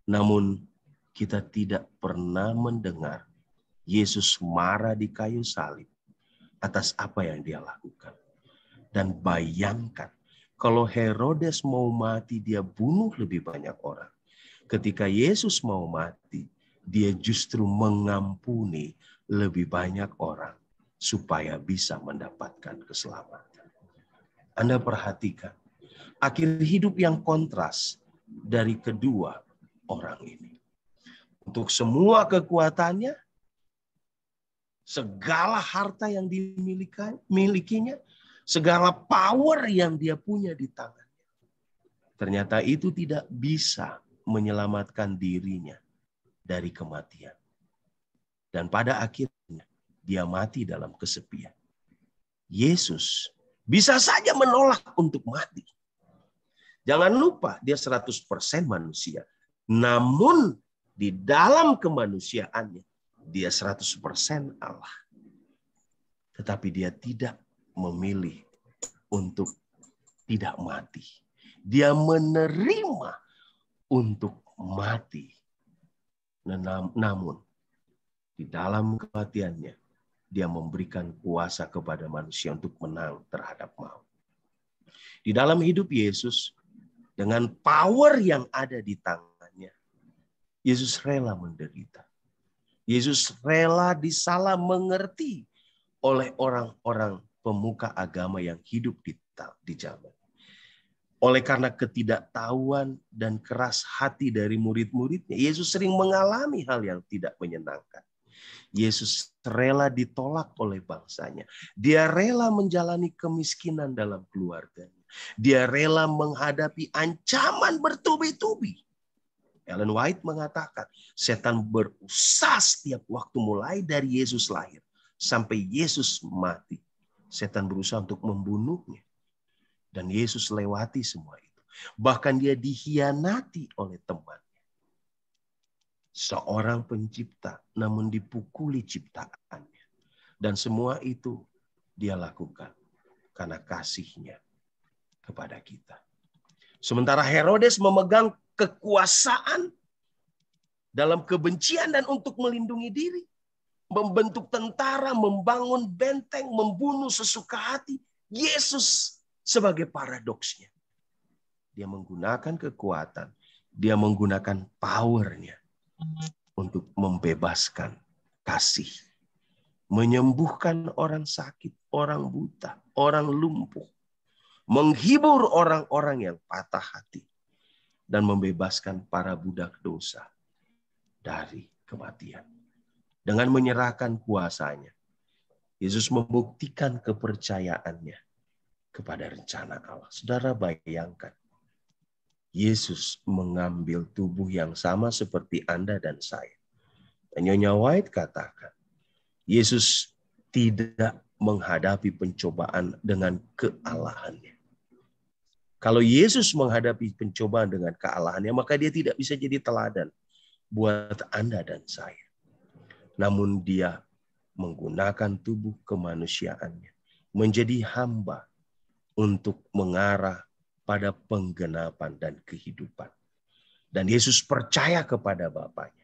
S4: namun kita tidak pernah mendengar Yesus marah di kayu salib atas apa yang dia lakukan. Dan bayangkan kalau Herodes mau mati, dia bunuh lebih banyak orang. Ketika Yesus mau mati, dia justru mengampuni lebih banyak orang supaya bisa mendapatkan keselamatan. Anda perhatikan, akhir hidup yang kontras dari kedua orang ini. Untuk semua kekuatannya, segala harta yang dimilikinya, segala power yang dia punya di tangannya Ternyata itu tidak bisa menyelamatkan dirinya dari kematian. Dan pada akhirnya dia mati dalam kesepian. Yesus bisa saja menolak untuk mati. Jangan lupa dia 100% manusia. Namun di dalam kemanusiaannya dia 100% Allah. Tetapi dia tidak memilih untuk tidak mati. Dia menerima untuk mati. namun, di dalam kematiannya, dia memberikan kuasa kepada manusia untuk menang terhadap maut. Di dalam hidup Yesus, dengan power yang ada di tangannya, Yesus rela menderita. Yesus rela disalah mengerti oleh orang-orang pemuka agama yang hidup di, di zaman. Oleh karena ketidaktahuan dan keras hati dari murid-muridnya, Yesus sering mengalami hal yang tidak menyenangkan. Yesus rela ditolak oleh bangsanya. Dia rela menjalani kemiskinan dalam keluarganya. Dia rela menghadapi ancaman bertubi-tubi. Ellen White mengatakan, setan berusaha setiap waktu mulai dari Yesus lahir sampai Yesus mati. Setan berusaha untuk membunuhnya. Dan Yesus lewati semua itu. Bahkan dia dihianati oleh temannya. Seorang pencipta namun dipukuli ciptaannya. Dan semua itu dia lakukan karena kasihnya kepada kita. Sementara Herodes memegang kekuasaan dalam kebencian dan untuk melindungi diri membentuk tentara, membangun benteng, membunuh sesuka hati. Yesus sebagai paradoksnya. Dia menggunakan kekuatan, dia menggunakan powernya untuk membebaskan kasih. Menyembuhkan orang sakit, orang buta, orang lumpuh. Menghibur orang-orang yang patah hati. Dan membebaskan para budak dosa dari kematian dengan menyerahkan kuasanya. Yesus membuktikan kepercayaannya kepada rencana Allah. Saudara bayangkan, Yesus mengambil tubuh yang sama seperti Anda dan saya. Dan Nyonya White katakan, Yesus tidak menghadapi pencobaan dengan kealahannya. Kalau Yesus menghadapi pencobaan dengan kealahannya, maka dia tidak bisa jadi teladan buat Anda dan saya namun dia menggunakan tubuh kemanusiaannya menjadi hamba untuk mengarah pada penggenapan dan kehidupan. Dan Yesus percaya kepada Bapaknya.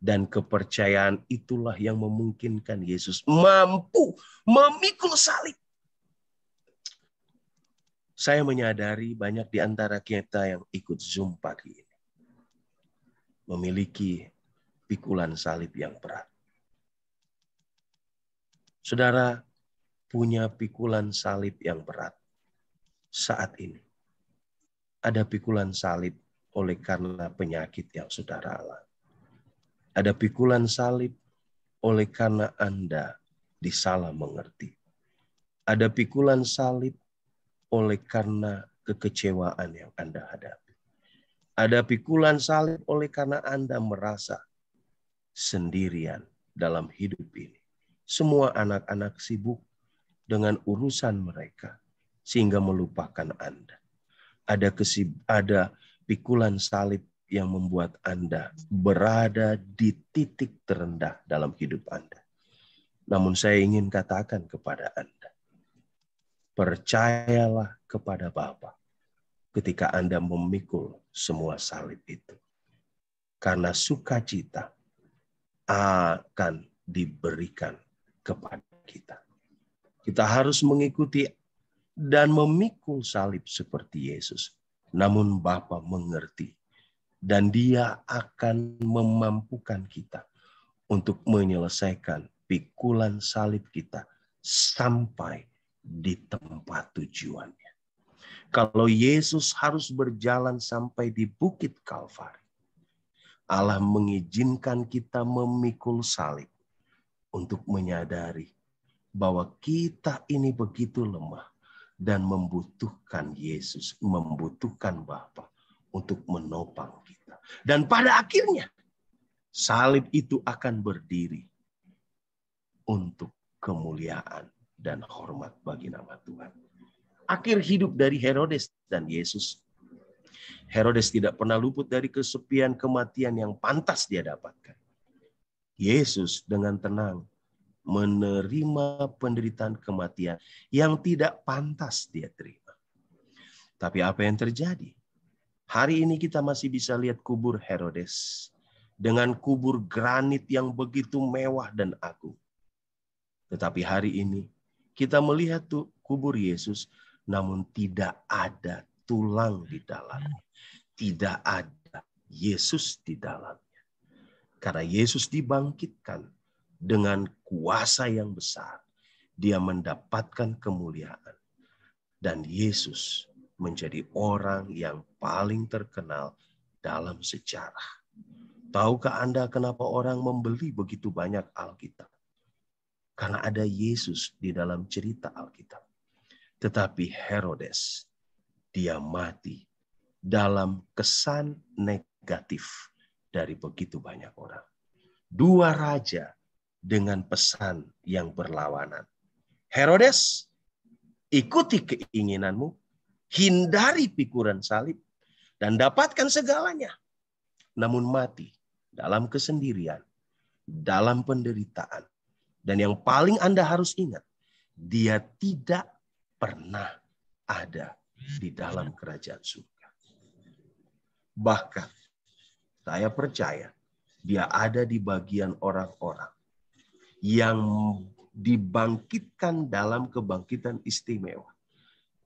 S4: Dan kepercayaan itulah yang memungkinkan Yesus mampu memikul salib. Saya menyadari banyak di antara kita yang ikut Zoom pagi ini memiliki pikulan salib yang berat. Saudara punya pikulan salib yang berat saat ini. Ada pikulan salib oleh karena penyakit yang saudara alami. Ada pikulan salib oleh karena Anda disalah mengerti. Ada pikulan salib oleh karena kekecewaan yang Anda hadapi. Ada pikulan salib oleh karena Anda merasa sendirian dalam hidup ini. Semua anak-anak sibuk dengan urusan mereka sehingga melupakan Anda. Ada kesib ada pikulan salib yang membuat Anda berada di titik terendah dalam hidup Anda. Namun saya ingin katakan kepada Anda, percayalah kepada Bapa ketika Anda memikul semua salib itu. Karena sukacita akan diberikan kepada kita. Kita harus mengikuti dan memikul salib seperti Yesus. Namun Bapa mengerti dan dia akan memampukan kita untuk menyelesaikan pikulan salib kita sampai di tempat tujuannya. Kalau Yesus harus berjalan sampai di Bukit Kalvari, Allah mengizinkan kita memikul salib untuk menyadari bahwa kita ini begitu lemah dan membutuhkan Yesus, membutuhkan Bapa untuk menopang kita. Dan pada akhirnya salib itu akan berdiri untuk kemuliaan dan hormat bagi nama Tuhan. Akhir hidup dari Herodes dan Yesus Herodes tidak pernah luput dari kesepian kematian yang pantas dia dapatkan. Yesus dengan tenang menerima penderitaan kematian yang tidak pantas dia terima. Tapi apa yang terjadi? Hari ini kita masih bisa lihat kubur Herodes dengan kubur granit yang begitu mewah dan agung. Tetapi hari ini kita melihat tuh kubur Yesus namun tidak ada tulang di iya. dalamnya. Tidak ada Yesus di dalamnya. Karena Yesus dibangkitkan dengan kuasa yang besar. Dia mendapatkan kemuliaan. Dan Yesus menjadi orang yang paling terkenal dalam sejarah. Tahukah Anda kenapa orang membeli begitu banyak Alkitab? Karena ada Yesus di dalam cerita Alkitab. Tetapi Herodes dia mati dalam kesan negatif dari begitu banyak orang. Dua raja dengan pesan yang berlawanan. Herodes, ikuti keinginanmu, hindari pikuran salib, dan dapatkan segalanya. Namun mati dalam kesendirian, dalam penderitaan. Dan yang paling Anda harus ingat, dia tidak pernah ada di dalam kerajaan surga. Bahkan saya percaya dia ada di bagian orang-orang yang dibangkitkan dalam kebangkitan istimewa.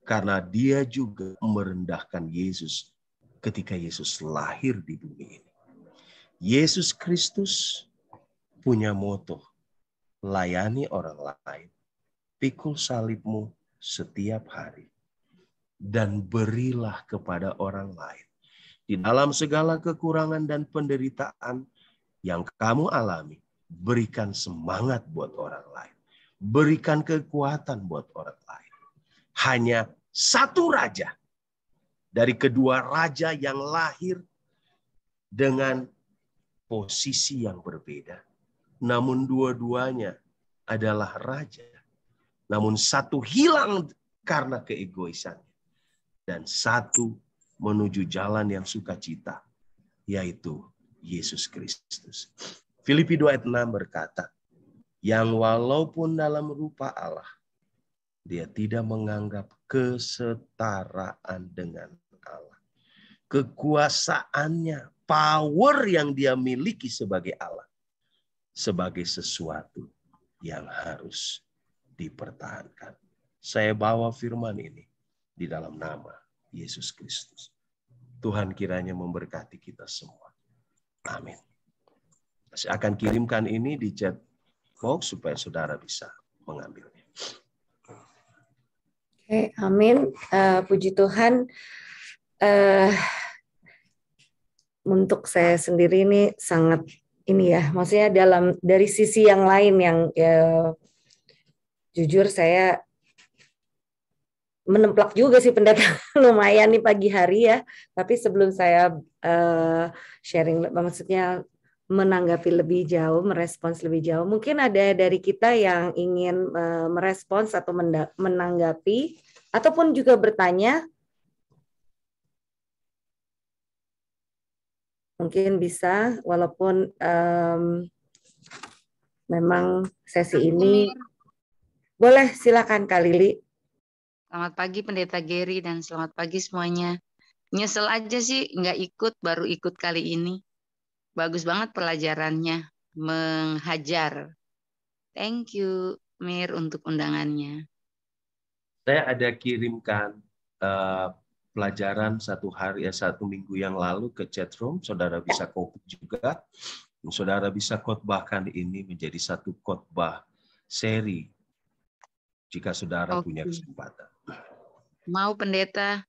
S4: Karena dia juga merendahkan Yesus ketika Yesus lahir di bumi ini. Yesus Kristus punya moto, layani orang lain, pikul salibmu setiap hari dan berilah kepada orang lain. Di dalam segala kekurangan dan penderitaan yang kamu alami, berikan semangat buat orang lain. Berikan kekuatan buat orang lain. Hanya satu raja dari kedua raja yang lahir dengan posisi yang berbeda. Namun dua-duanya adalah raja. Namun satu hilang karena keegoisannya dan satu menuju jalan yang sukacita, yaitu Yesus Kristus. Filipi 2 ayat 6 berkata, yang walaupun dalam rupa Allah, dia tidak menganggap kesetaraan dengan Allah. Kekuasaannya, power yang dia miliki sebagai Allah, sebagai sesuatu yang harus dipertahankan. Saya bawa firman ini di dalam nama Yesus Kristus. Tuhan kiranya memberkati kita semua. Amin. Saya akan kirimkan ini di chat box supaya saudara
S1: bisa mengambilnya. Oke, amin. Uh, puji Tuhan. Uh, untuk saya sendiri ini sangat ini ya, maksudnya dalam dari sisi yang lain yang ya, jujur saya menemplak juga sih pendeta (laughs) lumayan nih pagi hari ya. Tapi sebelum saya uh, sharing, maksudnya menanggapi lebih jauh, merespons lebih jauh, mungkin ada dari kita yang ingin uh, merespons atau menanggapi ataupun juga bertanya. Mungkin bisa, walaupun um, memang sesi ini boleh silakan Kak Lili. Selamat pagi Pendeta Geri dan selamat pagi semuanya. Nyesel aja sih nggak ikut, baru ikut kali ini. Bagus banget pelajarannya, menghajar. Thank you Mir untuk undangannya.
S4: Saya ada kirimkan uh, pelajaran satu hari ya satu minggu yang lalu ke chatroom, saudara bisa copy juga. Saudara bisa khotbahkan ini menjadi satu khotbah seri jika saudara okay. punya kesempatan.
S2: Mau pendeta.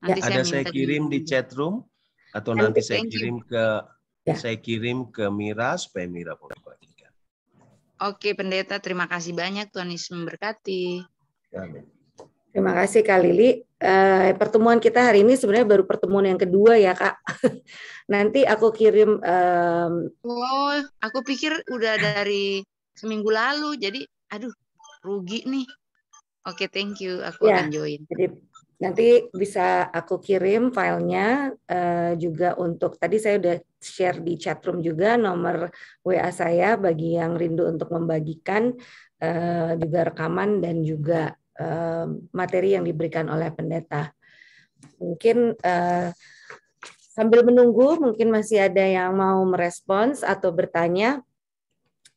S2: Nanti ya. saya Ada saya kirim di
S4: chat room atau nanti, nanti saya kirim ke ya. saya kirim ke Mira supaya Mira boleh bagikan.
S2: Oke pendeta, terima kasih banyak Tuhan Yesus memberkati. Amin.
S1: Terima kasih Kak Lili. Uh, pertemuan kita hari ini sebenarnya baru pertemuan yang kedua ya Kak. (laughs) Nanti aku kirim. Um...
S2: Oh, aku pikir udah dari seminggu lalu. Jadi, aduh, rugi nih. Oke, okay, thank you. Aku yeah. akan
S1: join. Jadi nanti bisa aku kirim filenya uh, juga untuk tadi saya udah share di chatroom juga nomor WA saya bagi yang rindu untuk membagikan uh, juga rekaman dan juga uh, materi yang diberikan oleh pendeta. Mungkin uh, sambil menunggu mungkin masih ada yang mau merespons atau bertanya.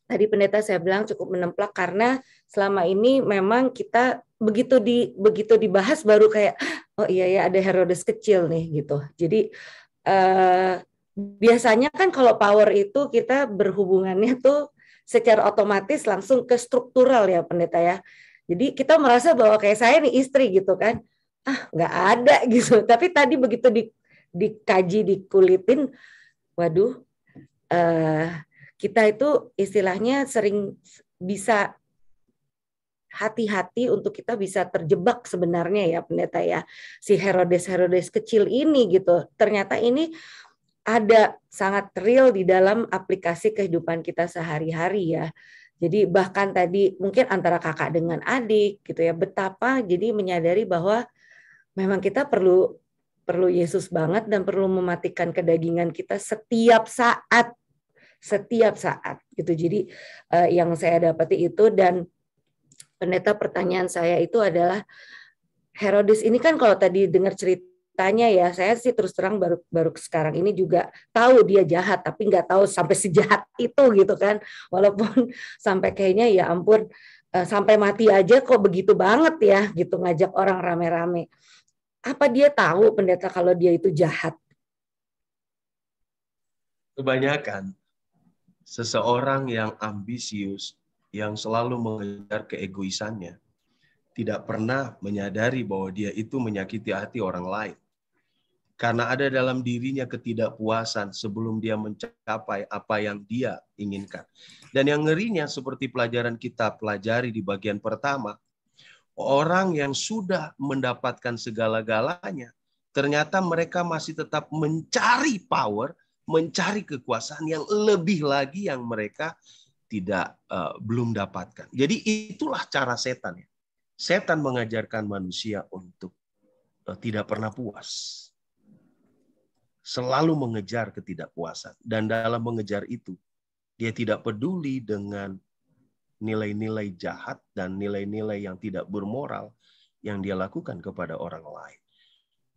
S1: Tadi pendeta saya bilang cukup menemplak karena selama ini memang kita begitu di begitu dibahas baru kayak oh iya ya ada Herodes kecil nih gitu. Jadi eh, biasanya kan kalau power itu kita berhubungannya tuh secara otomatis langsung ke struktural ya pendeta ya. Jadi kita merasa bahwa kayak saya nih istri gitu kan. Ah, nggak ada (laughs) gitu. Tapi tadi begitu di dikaji, dikulitin, waduh eh kita itu istilahnya sering bisa hati-hati untuk kita bisa terjebak sebenarnya ya pendeta ya si Herodes Herodes kecil ini gitu ternyata ini ada sangat real di dalam aplikasi kehidupan kita sehari-hari ya jadi bahkan tadi mungkin antara kakak dengan adik gitu ya betapa jadi menyadari bahwa memang kita perlu perlu Yesus banget dan perlu mematikan kedagingan kita setiap saat setiap saat gitu jadi eh, yang saya dapati itu dan pendeta pertanyaan saya itu adalah Herodes ini kan kalau tadi dengar ceritanya ya saya sih terus terang baru baru sekarang ini juga tahu dia jahat tapi nggak tahu sampai (laughs) sejahat itu gitu kan walaupun (laughs) sampai kayaknya ya ampun eh, sampai mati aja kok begitu banget ya gitu ngajak orang rame-rame apa dia tahu pendeta kalau dia itu jahat
S4: kebanyakan seseorang yang ambisius yang selalu mengejar keegoisannya, tidak pernah menyadari bahwa dia itu menyakiti hati orang lain. Karena ada dalam dirinya ketidakpuasan sebelum dia mencapai apa yang dia inginkan. Dan yang ngerinya seperti pelajaran kita pelajari di bagian pertama, orang yang sudah mendapatkan segala-galanya, ternyata mereka masih tetap mencari power, mencari kekuasaan yang lebih lagi yang mereka tidak uh, belum dapatkan. Jadi itulah cara setan ya. Setan mengajarkan manusia untuk uh, tidak pernah puas. Selalu mengejar ketidakpuasan dan dalam mengejar itu dia tidak peduli dengan nilai-nilai jahat dan nilai-nilai yang tidak bermoral yang dia lakukan kepada orang lain.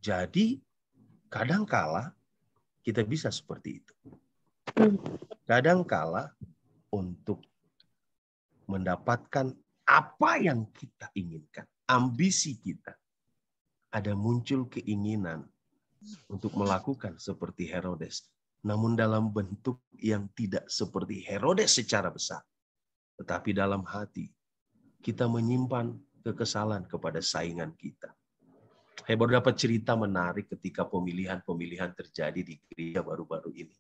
S4: Jadi kadangkala kita bisa seperti itu. Hmm. Kadangkala untuk mendapatkan apa yang kita inginkan, ambisi kita. Ada muncul keinginan untuk melakukan seperti Herodes, namun dalam bentuk yang tidak seperti Herodes secara besar, tetapi dalam hati kita menyimpan kekesalan kepada saingan kita. Saya baru dapat cerita menarik ketika pemilihan-pemilihan terjadi di gereja baru-baru ini.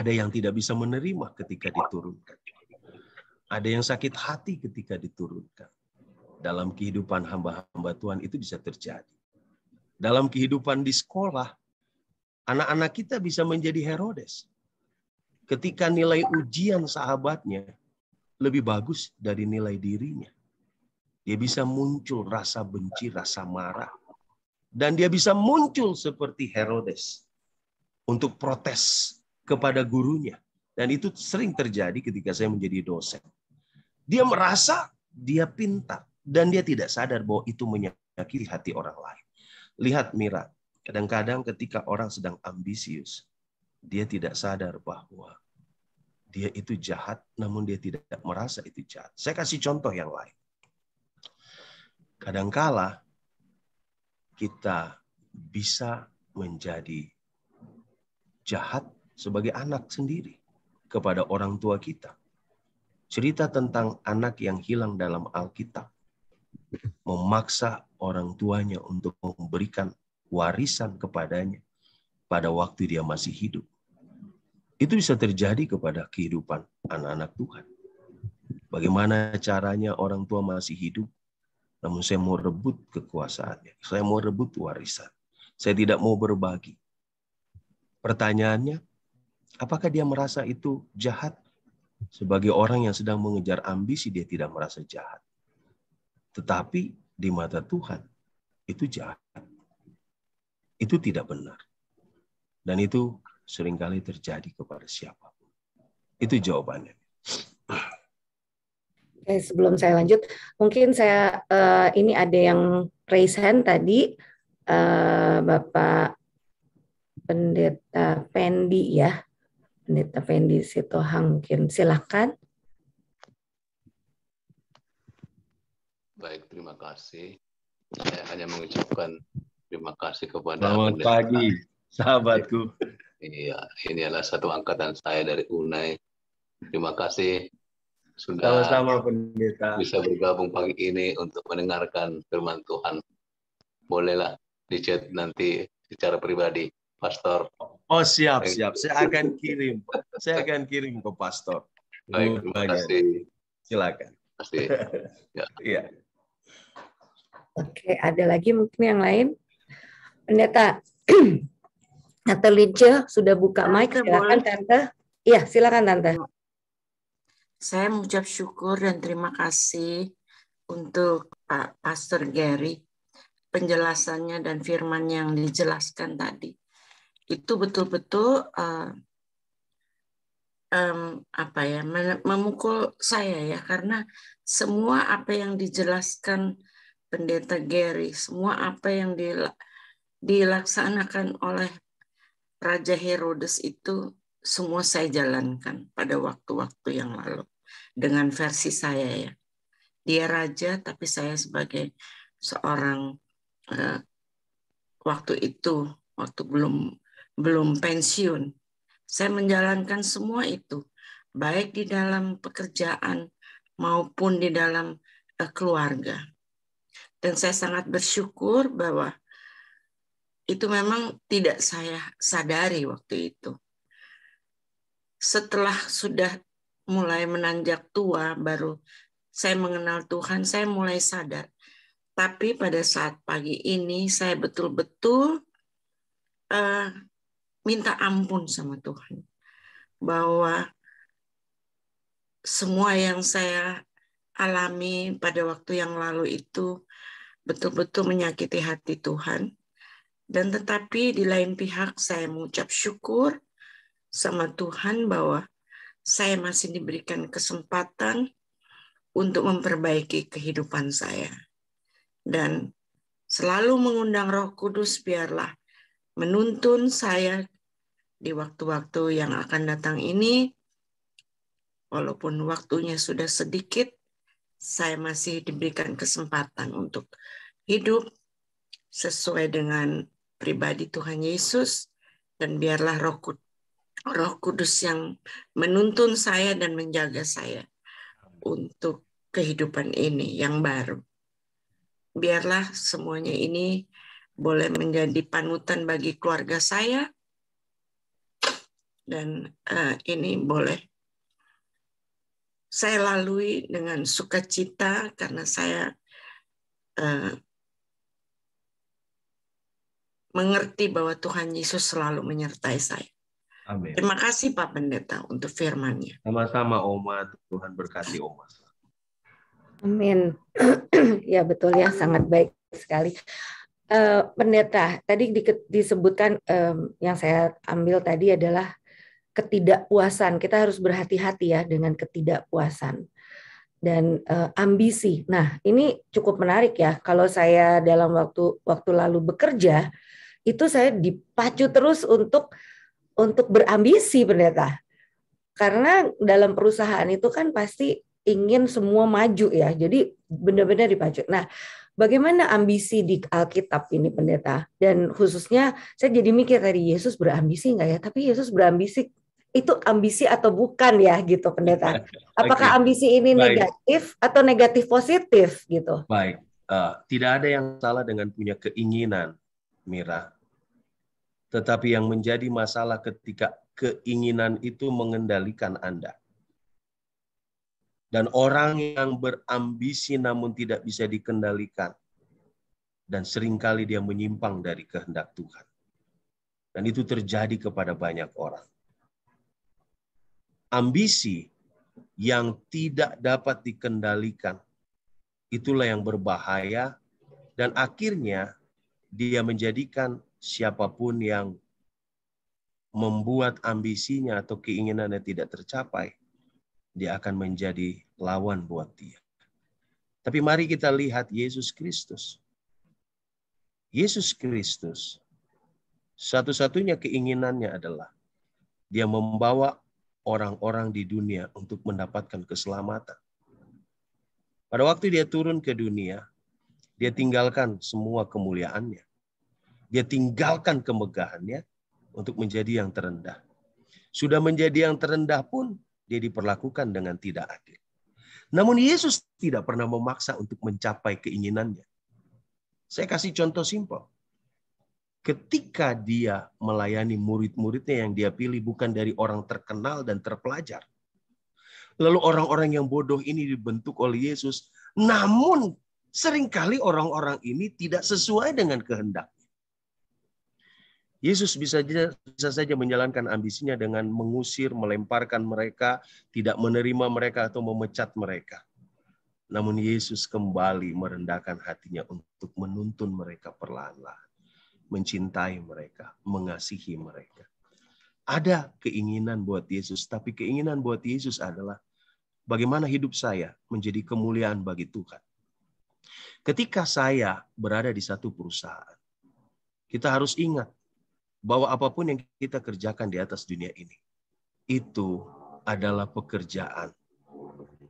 S4: Ada yang tidak bisa menerima ketika diturunkan. Ada yang sakit hati ketika diturunkan. Dalam kehidupan hamba-hamba Tuhan itu bisa terjadi. Dalam kehidupan di sekolah, anak-anak kita bisa menjadi Herodes. Ketika nilai ujian sahabatnya lebih bagus dari nilai dirinya. Dia bisa muncul rasa benci, rasa marah. Dan dia bisa muncul seperti Herodes untuk protes kepada gurunya. Dan itu sering terjadi ketika saya menjadi dosen. Dia merasa dia pintar dan dia tidak sadar bahwa itu menyakiti hati orang lain. Lihat Mira, kadang-kadang ketika orang sedang ambisius, dia tidak sadar bahwa dia itu jahat, namun dia tidak merasa itu jahat. Saya kasih contoh yang lain. Kadangkala kita bisa menjadi jahat sebagai anak sendiri kepada orang tua kita. Cerita tentang anak yang hilang dalam Alkitab memaksa orang tuanya untuk memberikan warisan kepadanya pada waktu dia masih hidup. Itu bisa terjadi kepada kehidupan anak-anak Tuhan. Bagaimana caranya orang tua masih hidup, namun saya mau rebut kekuasaannya. Saya mau rebut warisan. Saya tidak mau berbagi. Pertanyaannya, Apakah dia merasa itu jahat? Sebagai orang yang sedang mengejar ambisi, dia tidak merasa jahat. Tetapi di mata Tuhan, itu jahat. Itu tidak benar. Dan itu seringkali terjadi kepada siapapun. Itu jawabannya.
S1: Oke, sebelum saya lanjut, mungkin saya uh, ini ada yang raise hand tadi uh, Bapak Pendeta Pendi ya. Pendeta Fendi Sitohang mungkin silakan.
S4: Baik, terima kasih. Saya hanya mengucapkan terima kasih kepada Selamat pendeta. pagi, sahabatku. Iya, ini adalah satu angkatan saya dari UNAI. Terima kasih sudah Sama-sama,
S3: pendeta.
S4: bisa bergabung pagi ini untuk mendengarkan firman Tuhan. Bolehlah di chat nanti secara pribadi pastor oh siap siap saya akan kirim saya akan kirim ke pastor baik oh, iya. terima kasih silakan
S3: pasti (laughs) ya, ya.
S1: Oke, ada lagi mungkin yang lain? Pendeta (clears throat) Lince sudah buka mic, silakan
S2: Tante. Iya, silakan Tante. Saya mengucap syukur dan terima kasih untuk Pak Pastor Gary penjelasannya dan firman yang dijelaskan tadi itu betul-betul uh, um, apa ya memukul saya ya karena semua apa yang dijelaskan pendeta Gary semua apa yang dilaksanakan oleh Raja Herodes itu semua saya jalankan pada waktu-waktu yang lalu dengan versi saya ya dia raja tapi saya sebagai seorang uh, waktu itu waktu belum belum pensiun. Saya menjalankan semua itu, baik di dalam pekerjaan maupun di dalam eh, keluarga. Dan saya sangat bersyukur bahwa itu memang tidak saya sadari waktu itu. Setelah sudah mulai menanjak tua, baru saya mengenal Tuhan, saya mulai sadar. Tapi pada saat pagi ini, saya betul-betul uh, minta ampun sama Tuhan bahwa semua yang saya alami pada waktu yang lalu itu betul-betul menyakiti hati Tuhan. Dan tetapi di lain pihak saya mengucap syukur sama Tuhan bahwa saya masih diberikan kesempatan untuk memperbaiki kehidupan saya. Dan selalu mengundang roh kudus biarlah menuntun saya di waktu-waktu yang akan datang ini, walaupun waktunya sudah sedikit, saya masih diberikan kesempatan untuk hidup sesuai dengan pribadi Tuhan Yesus, dan biarlah roh, roh kudus yang menuntun saya dan menjaga saya untuk kehidupan ini yang baru. Biarlah semuanya ini boleh menjadi panutan bagi keluarga saya dan uh, ini boleh saya lalui dengan sukacita karena saya uh, mengerti bahwa Tuhan Yesus selalu menyertai saya. Amin. Terima kasih Pak Pendeta untuk firman-Nya.
S4: Sama-sama Oma, Tuhan berkati Oma.
S1: Amin. (clears throat) ya betul ya, sangat baik sekali uh, eh, pendeta tadi di, disebutkan um, yang saya ambil tadi adalah ketidakpuasan. Kita harus berhati-hati ya dengan ketidakpuasan dan uh, ambisi. Nah, ini cukup menarik ya. Kalau saya dalam waktu waktu lalu bekerja, itu saya dipacu terus untuk untuk berambisi, pendeta. Karena dalam perusahaan itu kan pasti ingin semua maju ya. Jadi benar-benar dipacu. Nah, Bagaimana ambisi di Alkitab ini pendeta? Dan khususnya saya jadi mikir tadi Yesus berambisi nggak ya? Tapi Yesus berambisi itu ambisi atau bukan ya gitu pendeta? (laughs) Apakah okay. ambisi ini Baik. negatif atau negatif positif gitu?
S4: Baik, uh, tidak ada yang salah dengan punya keinginan, Mira. Tetapi yang menjadi masalah ketika keinginan itu mengendalikan Anda dan orang yang berambisi namun tidak bisa dikendalikan dan seringkali dia menyimpang dari kehendak Tuhan. Dan itu terjadi kepada banyak orang. Ambisi yang tidak dapat dikendalikan itulah yang berbahaya dan akhirnya dia menjadikan siapapun yang membuat ambisinya atau keinginannya tidak tercapai dia akan menjadi lawan buat dia. Tapi mari kita lihat Yesus Kristus. Yesus Kristus satu-satunya keinginannya adalah dia membawa orang-orang di dunia untuk mendapatkan keselamatan. Pada waktu dia turun ke dunia, dia tinggalkan semua kemuliaannya. Dia tinggalkan kemegahannya untuk menjadi yang terendah. Sudah menjadi yang terendah pun, dia diperlakukan dengan tidak adil. Namun Yesus tidak pernah memaksa untuk mencapai keinginannya. Saya kasih contoh simpel. Ketika dia melayani murid-muridnya yang dia pilih bukan dari orang terkenal dan terpelajar. Lalu orang-orang yang bodoh ini dibentuk oleh Yesus. Namun seringkali orang-orang ini tidak sesuai dengan kehendak. Yesus bisa, bisa saja menjalankan ambisinya dengan mengusir, melemparkan mereka, tidak menerima mereka atau memecat mereka. Namun Yesus kembali merendahkan hatinya untuk menuntun mereka perlahan-lahan, mencintai mereka, mengasihi mereka. Ada keinginan buat Yesus, tapi keinginan buat Yesus adalah bagaimana hidup saya menjadi kemuliaan bagi Tuhan. Ketika saya berada di satu perusahaan, kita harus ingat bahwa apapun yang kita kerjakan di atas dunia ini, itu adalah pekerjaan.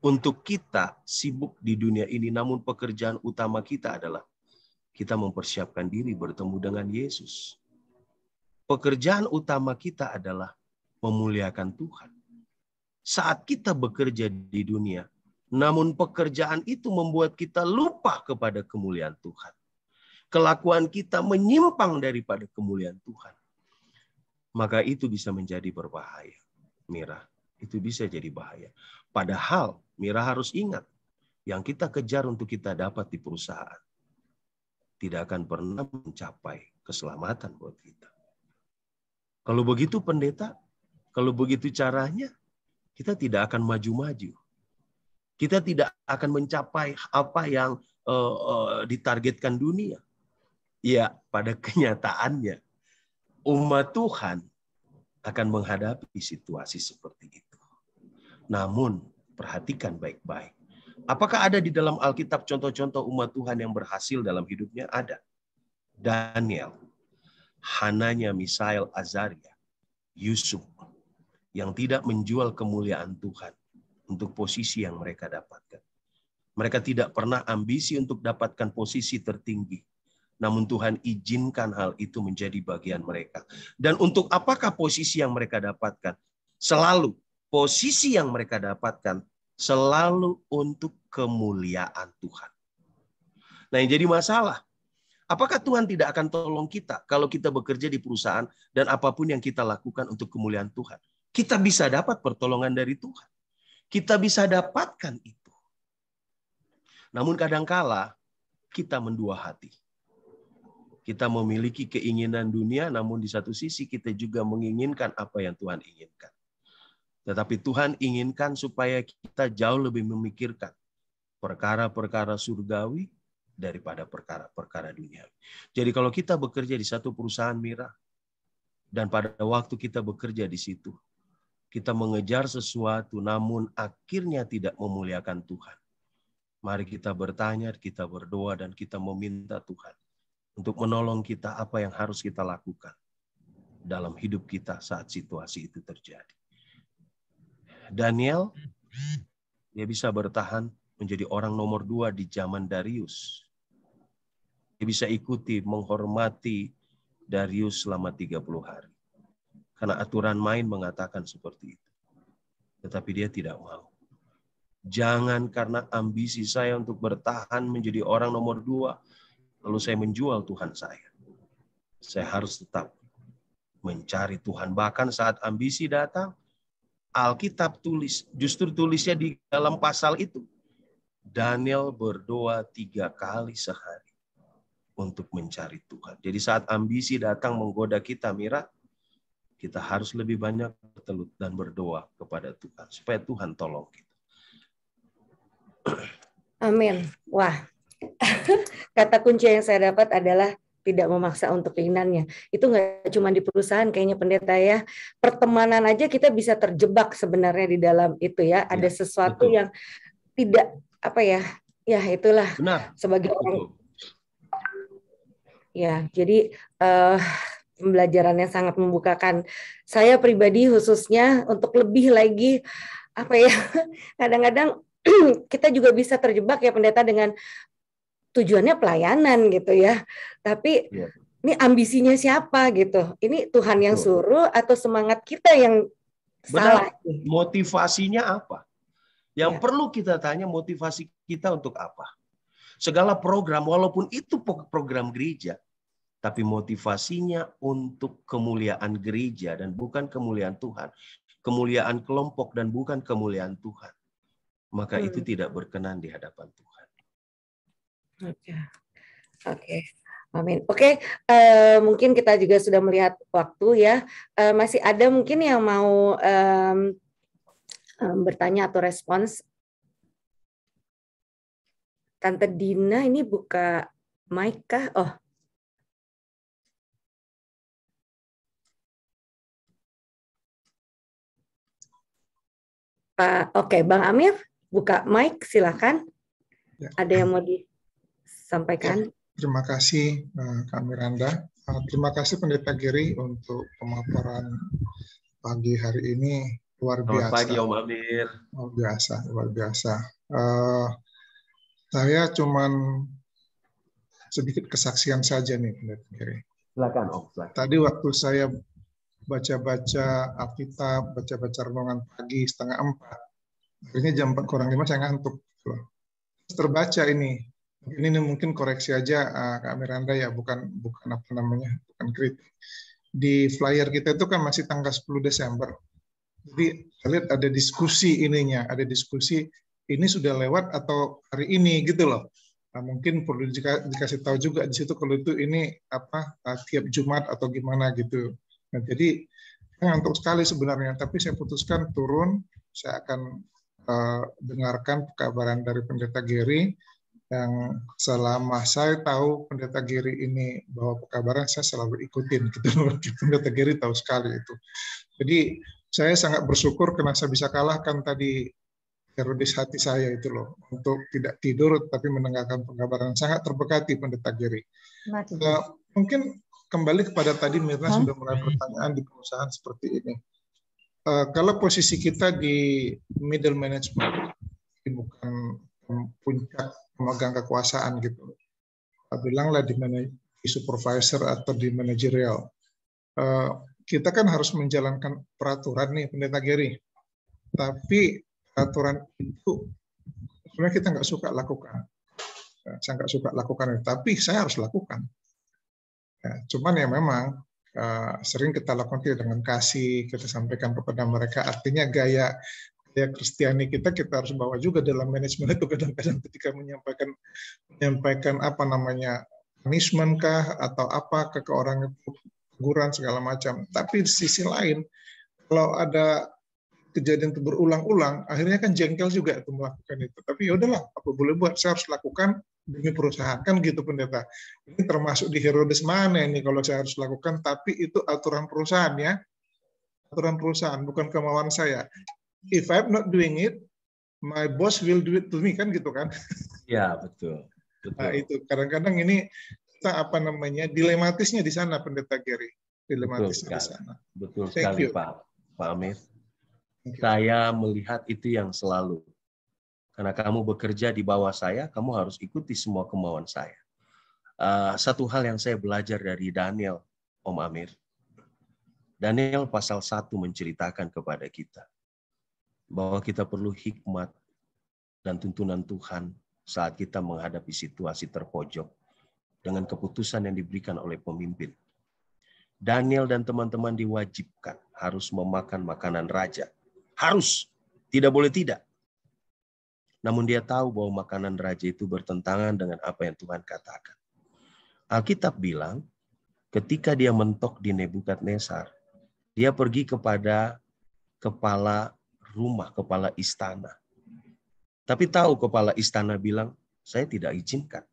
S4: Untuk kita sibuk di dunia ini, namun pekerjaan utama kita adalah kita mempersiapkan diri bertemu dengan Yesus. Pekerjaan utama kita adalah memuliakan Tuhan. Saat kita bekerja di dunia, namun pekerjaan itu membuat kita lupa kepada kemuliaan Tuhan. Kelakuan kita menyimpang daripada kemuliaan Tuhan maka itu bisa menjadi berbahaya. Mira, itu bisa jadi bahaya. Padahal Mira harus ingat, yang kita kejar untuk kita dapat di perusahaan tidak akan pernah mencapai keselamatan buat kita. Kalau begitu pendeta, kalau begitu caranya, kita tidak akan maju-maju. Kita tidak akan mencapai apa yang uh, uh, ditargetkan dunia. Ya, pada (laughs) kenyataannya umat Tuhan akan menghadapi situasi seperti itu. Namun, perhatikan baik-baik. Apakah ada di dalam Alkitab contoh-contoh umat Tuhan yang berhasil dalam hidupnya? Ada. Daniel, Hananya Misael Azaria, Yusuf, yang tidak menjual kemuliaan Tuhan untuk posisi yang mereka dapatkan. Mereka tidak pernah ambisi untuk dapatkan posisi tertinggi namun Tuhan izinkan hal itu menjadi bagian mereka. Dan untuk apakah posisi yang mereka dapatkan? Selalu posisi yang mereka dapatkan selalu untuk kemuliaan Tuhan. Nah, yang jadi masalah, apakah Tuhan tidak akan tolong kita kalau kita bekerja di perusahaan dan apapun yang kita lakukan untuk kemuliaan Tuhan? Kita bisa dapat pertolongan dari Tuhan. Kita bisa dapatkan itu. Namun kadangkala kita mendua hati. Kita memiliki keinginan dunia, namun di satu sisi kita juga menginginkan apa yang Tuhan inginkan. Tetapi Tuhan inginkan supaya kita jauh lebih memikirkan perkara-perkara surgawi daripada perkara-perkara dunia. Jadi kalau kita bekerja di satu perusahaan mira, dan pada waktu kita bekerja di situ, kita mengejar sesuatu namun akhirnya tidak memuliakan Tuhan. Mari kita bertanya, kita berdoa, dan kita meminta Tuhan untuk menolong kita apa yang harus kita lakukan dalam hidup kita saat situasi itu terjadi. Daniel, dia bisa bertahan menjadi orang nomor dua di zaman Darius. Dia bisa ikuti, menghormati Darius selama 30 hari. Karena aturan main mengatakan seperti itu. Tetapi dia tidak mau. Jangan karena ambisi saya untuk bertahan menjadi orang nomor dua, Lalu saya menjual Tuhan saya. Saya harus tetap mencari Tuhan. Bahkan saat ambisi datang, Alkitab tulis, justru tulisnya di dalam pasal itu. Daniel berdoa tiga kali sehari untuk mencari Tuhan. Jadi saat ambisi datang menggoda kita, Mira, kita harus lebih banyak bertelut dan berdoa kepada Tuhan supaya Tuhan tolong kita.
S1: Amin. Wah, (laughs) kata kunci yang saya dapat adalah tidak memaksa untuk keinginannya. Itu nggak cuma di perusahaan, kayaknya pendeta ya. Pertemanan aja kita bisa terjebak sebenarnya di dalam itu ya. Ada ya, sesuatu betul. yang tidak apa ya, ya itulah Benar. sebagai orang. Ya, jadi uh, pembelajaran sangat membukakan. Saya pribadi khususnya untuk lebih lagi apa ya, (laughs) kadang-kadang (clears throat) kita juga bisa terjebak ya pendeta dengan tujuannya pelayanan gitu ya. Tapi yeah. ini ambisinya siapa gitu? Ini Tuhan yang suruh atau semangat kita yang
S4: Benar. salah? Motivasinya apa? Yang ya. perlu kita tanya motivasi kita untuk apa? Segala program walaupun itu program gereja, tapi motivasinya untuk kemuliaan gereja dan bukan kemuliaan Tuhan, kemuliaan kelompok dan bukan kemuliaan Tuhan. Maka hmm. itu tidak berkenan di
S1: hadapan Tuhan. Oke. Okay. Amin. Oke, okay. uh, eh, mungkin kita juga sudah melihat waktu ya. Uh, masih ada mungkin yang mau um, um, bertanya atau respons?
S3: Tante Dina ini buka mic kah? Oh. Pak, oke, okay. Bang Amir buka mic, silakan.
S5: Ya. Ada yang mau di sampaikan. Ya, terima kasih eh, Kak Miranda. Eh, terima kasih Pendeta Giri untuk pemaparan pagi hari ini luar biasa. Selamat pagi Om Amir. Luar biasa, luar biasa. Uh, saya cuman sedikit kesaksian saja nih Pendeta
S4: Giri. Silakan Om. Silakan.
S5: Tadi waktu saya baca-baca Alkitab, baca-baca renungan pagi setengah empat, akhirnya jam 4 kurang lima saya ngantuk. terbaca ini ini mungkin koreksi aja uh, Kak Miranda ya bukan bukan apa namanya bukan kritik di flyer kita itu kan masih tanggal 10 Desember jadi saya lihat ada diskusi ininya ada diskusi ini sudah lewat atau hari ini gitu loh nah, mungkin perlu dikasih tahu juga di situ kalau itu ini apa uh, tiap Jumat atau gimana gitu nah jadi ngantuk sekali sebenarnya tapi saya putuskan turun saya akan uh, dengarkan kabaran dari pendeta Gary yang selama saya tahu pendeta Giri ini bahwa pekabaran saya selalu ikutin gitu (laughs) pendeta Giri tahu sekali itu jadi saya sangat bersyukur karena saya bisa kalahkan tadi teroris hati saya itu loh untuk tidak tidur tapi mendengarkan pengabaran sangat terbekati pendeta Giri nah, mungkin kembali kepada tadi Mirna Hah? sudah mulai pertanyaan di perusahaan seperti ini uh, kalau posisi kita di middle management bukan puncak pemegang kekuasaan gitu. Bilanglah di mana di supervisor atau di manajerial. Eh, kita kan harus menjalankan peraturan nih, pendeta Gary. Tapi peraturan itu sebenarnya kita nggak suka lakukan. Eh, saya nggak suka lakukan, tapi saya harus lakukan. Ya, cuman ya memang eh, sering kita lakukan tidak dengan kasih, kita sampaikan kepada mereka. Artinya gaya ya Kristiani kita kita harus bawa juga dalam manajemen itu kadang-kadang ketika menyampaikan menyampaikan apa namanya punishment kah atau apa ke, ke orang itu teguran segala macam. Tapi di sisi lain kalau ada kejadian itu berulang-ulang, akhirnya kan jengkel juga itu melakukan itu. Tapi ya udahlah, apa boleh buat, saya harus lakukan demi perusahaan kan gitu pendeta. Ini termasuk di Herodes mana ini kalau saya harus lakukan, tapi itu aturan perusahaan ya, aturan perusahaan bukan kemauan saya if I'm not doing it, my boss will do it to me kan gitu kan?
S3: Ya betul. betul. Nah,
S5: itu kadang-kadang ini kita apa namanya dilematisnya di sana pendeta Gary dilematis betul di
S4: sana. Betul Thank sekali you. Pak Pak Amir. Saya melihat itu yang selalu. Karena kamu bekerja di bawah saya, kamu harus ikuti semua kemauan saya. Uh, satu hal yang saya belajar dari Daniel, Om Amir. Daniel pasal 1 menceritakan kepada kita bahwa kita perlu hikmat dan tuntunan Tuhan saat kita menghadapi situasi terpojok dengan keputusan yang diberikan oleh pemimpin. Daniel dan teman-teman diwajibkan harus memakan makanan raja. Harus, tidak boleh tidak. Namun dia tahu bahwa makanan raja itu bertentangan dengan apa yang Tuhan katakan. Alkitab bilang, ketika dia mentok di Nebukadnezar, dia pergi kepada kepala rumah kepala istana. Tapi tahu kepala istana bilang, saya tidak izinkan.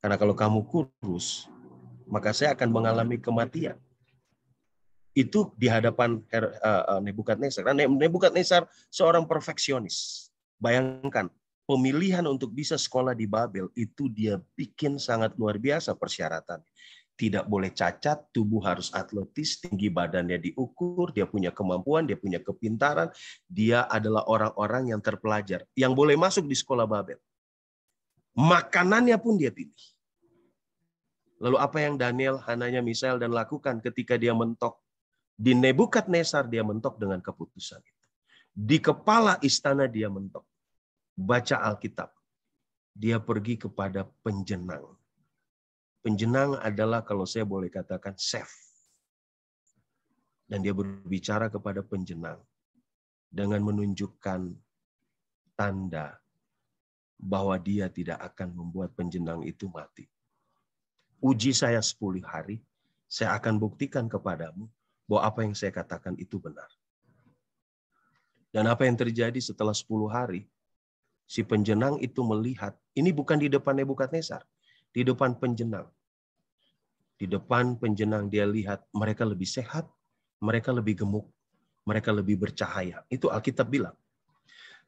S4: Karena kalau kamu kurus, maka saya akan mengalami kematian. Itu di hadapan eh, eh, Nebukadnezar. Karena Nebukadnezar seorang perfeksionis. Bayangkan, pemilihan untuk bisa sekolah di Babel itu dia bikin sangat luar biasa persyaratan tidak boleh cacat, tubuh harus atletis, tinggi badannya diukur, dia punya kemampuan, dia punya kepintaran, dia adalah orang-orang yang terpelajar, yang boleh masuk di sekolah Babel. Makanannya pun dia pilih. Lalu apa yang Daniel, Hananya, Misael, dan lakukan ketika dia mentok? Di Nebukadnesar dia mentok dengan keputusan itu. Di kepala istana dia mentok. Baca Alkitab. Dia pergi kepada penjenang Penjenang adalah kalau saya boleh katakan chef. Dan dia berbicara kepada penjenang dengan menunjukkan tanda bahwa dia tidak akan membuat penjenang itu mati. Uji saya 10 hari, saya akan buktikan kepadamu bahwa apa yang saya katakan itu benar. Dan apa yang terjadi setelah 10 hari, si penjenang itu melihat, ini bukan di depan Nebukadnezar, di depan penjenang di depan penjenang dia lihat mereka lebih sehat, mereka lebih gemuk, mereka lebih bercahaya. Itu Alkitab bilang.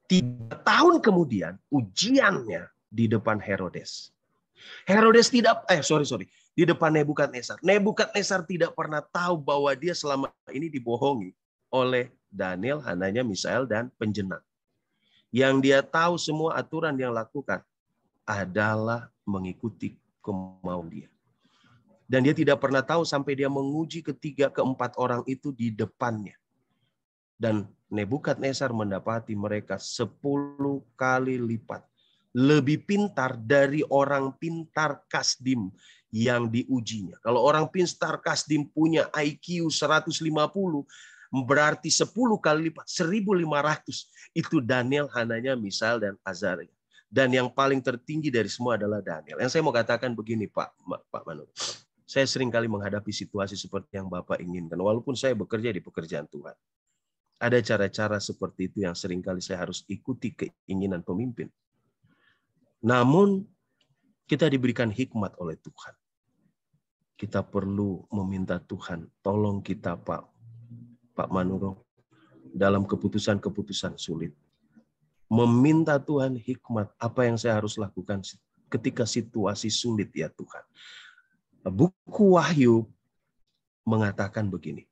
S4: Tiga tahun kemudian ujiannya di depan Herodes. Herodes tidak, eh sorry sorry, di depan Nebukadnezar. Nebukadnezar tidak pernah tahu bahwa dia selama ini dibohongi oleh Daniel, Hananya, Misael, dan penjenang. Yang dia tahu semua aturan yang lakukan adalah mengikuti kemauan dia. Dan dia tidak pernah tahu sampai dia menguji ketiga keempat orang itu di depannya. Dan Nebukadnezar mendapati mereka sepuluh kali lipat. Lebih pintar dari orang pintar Kasdim yang diujinya. Kalau orang pintar Kasdim punya IQ 150, berarti 10 kali lipat, 1500. Itu Daniel, Hananya, Misal, dan Azaria. Dan yang paling tertinggi dari semua adalah Daniel. Yang saya mau katakan begini Pak, Pak Manu. Saya sering kali menghadapi situasi seperti yang Bapak inginkan, walaupun saya bekerja di pekerjaan Tuhan. Ada cara-cara seperti itu yang sering kali saya harus ikuti keinginan pemimpin. Namun, kita diberikan hikmat oleh Tuhan. Kita perlu meminta Tuhan, tolong kita Pak, Pak Manuro, dalam keputusan-keputusan sulit. Meminta Tuhan hikmat apa yang saya harus lakukan ketika situasi sulit ya Tuhan buku Wahyu mengatakan begini.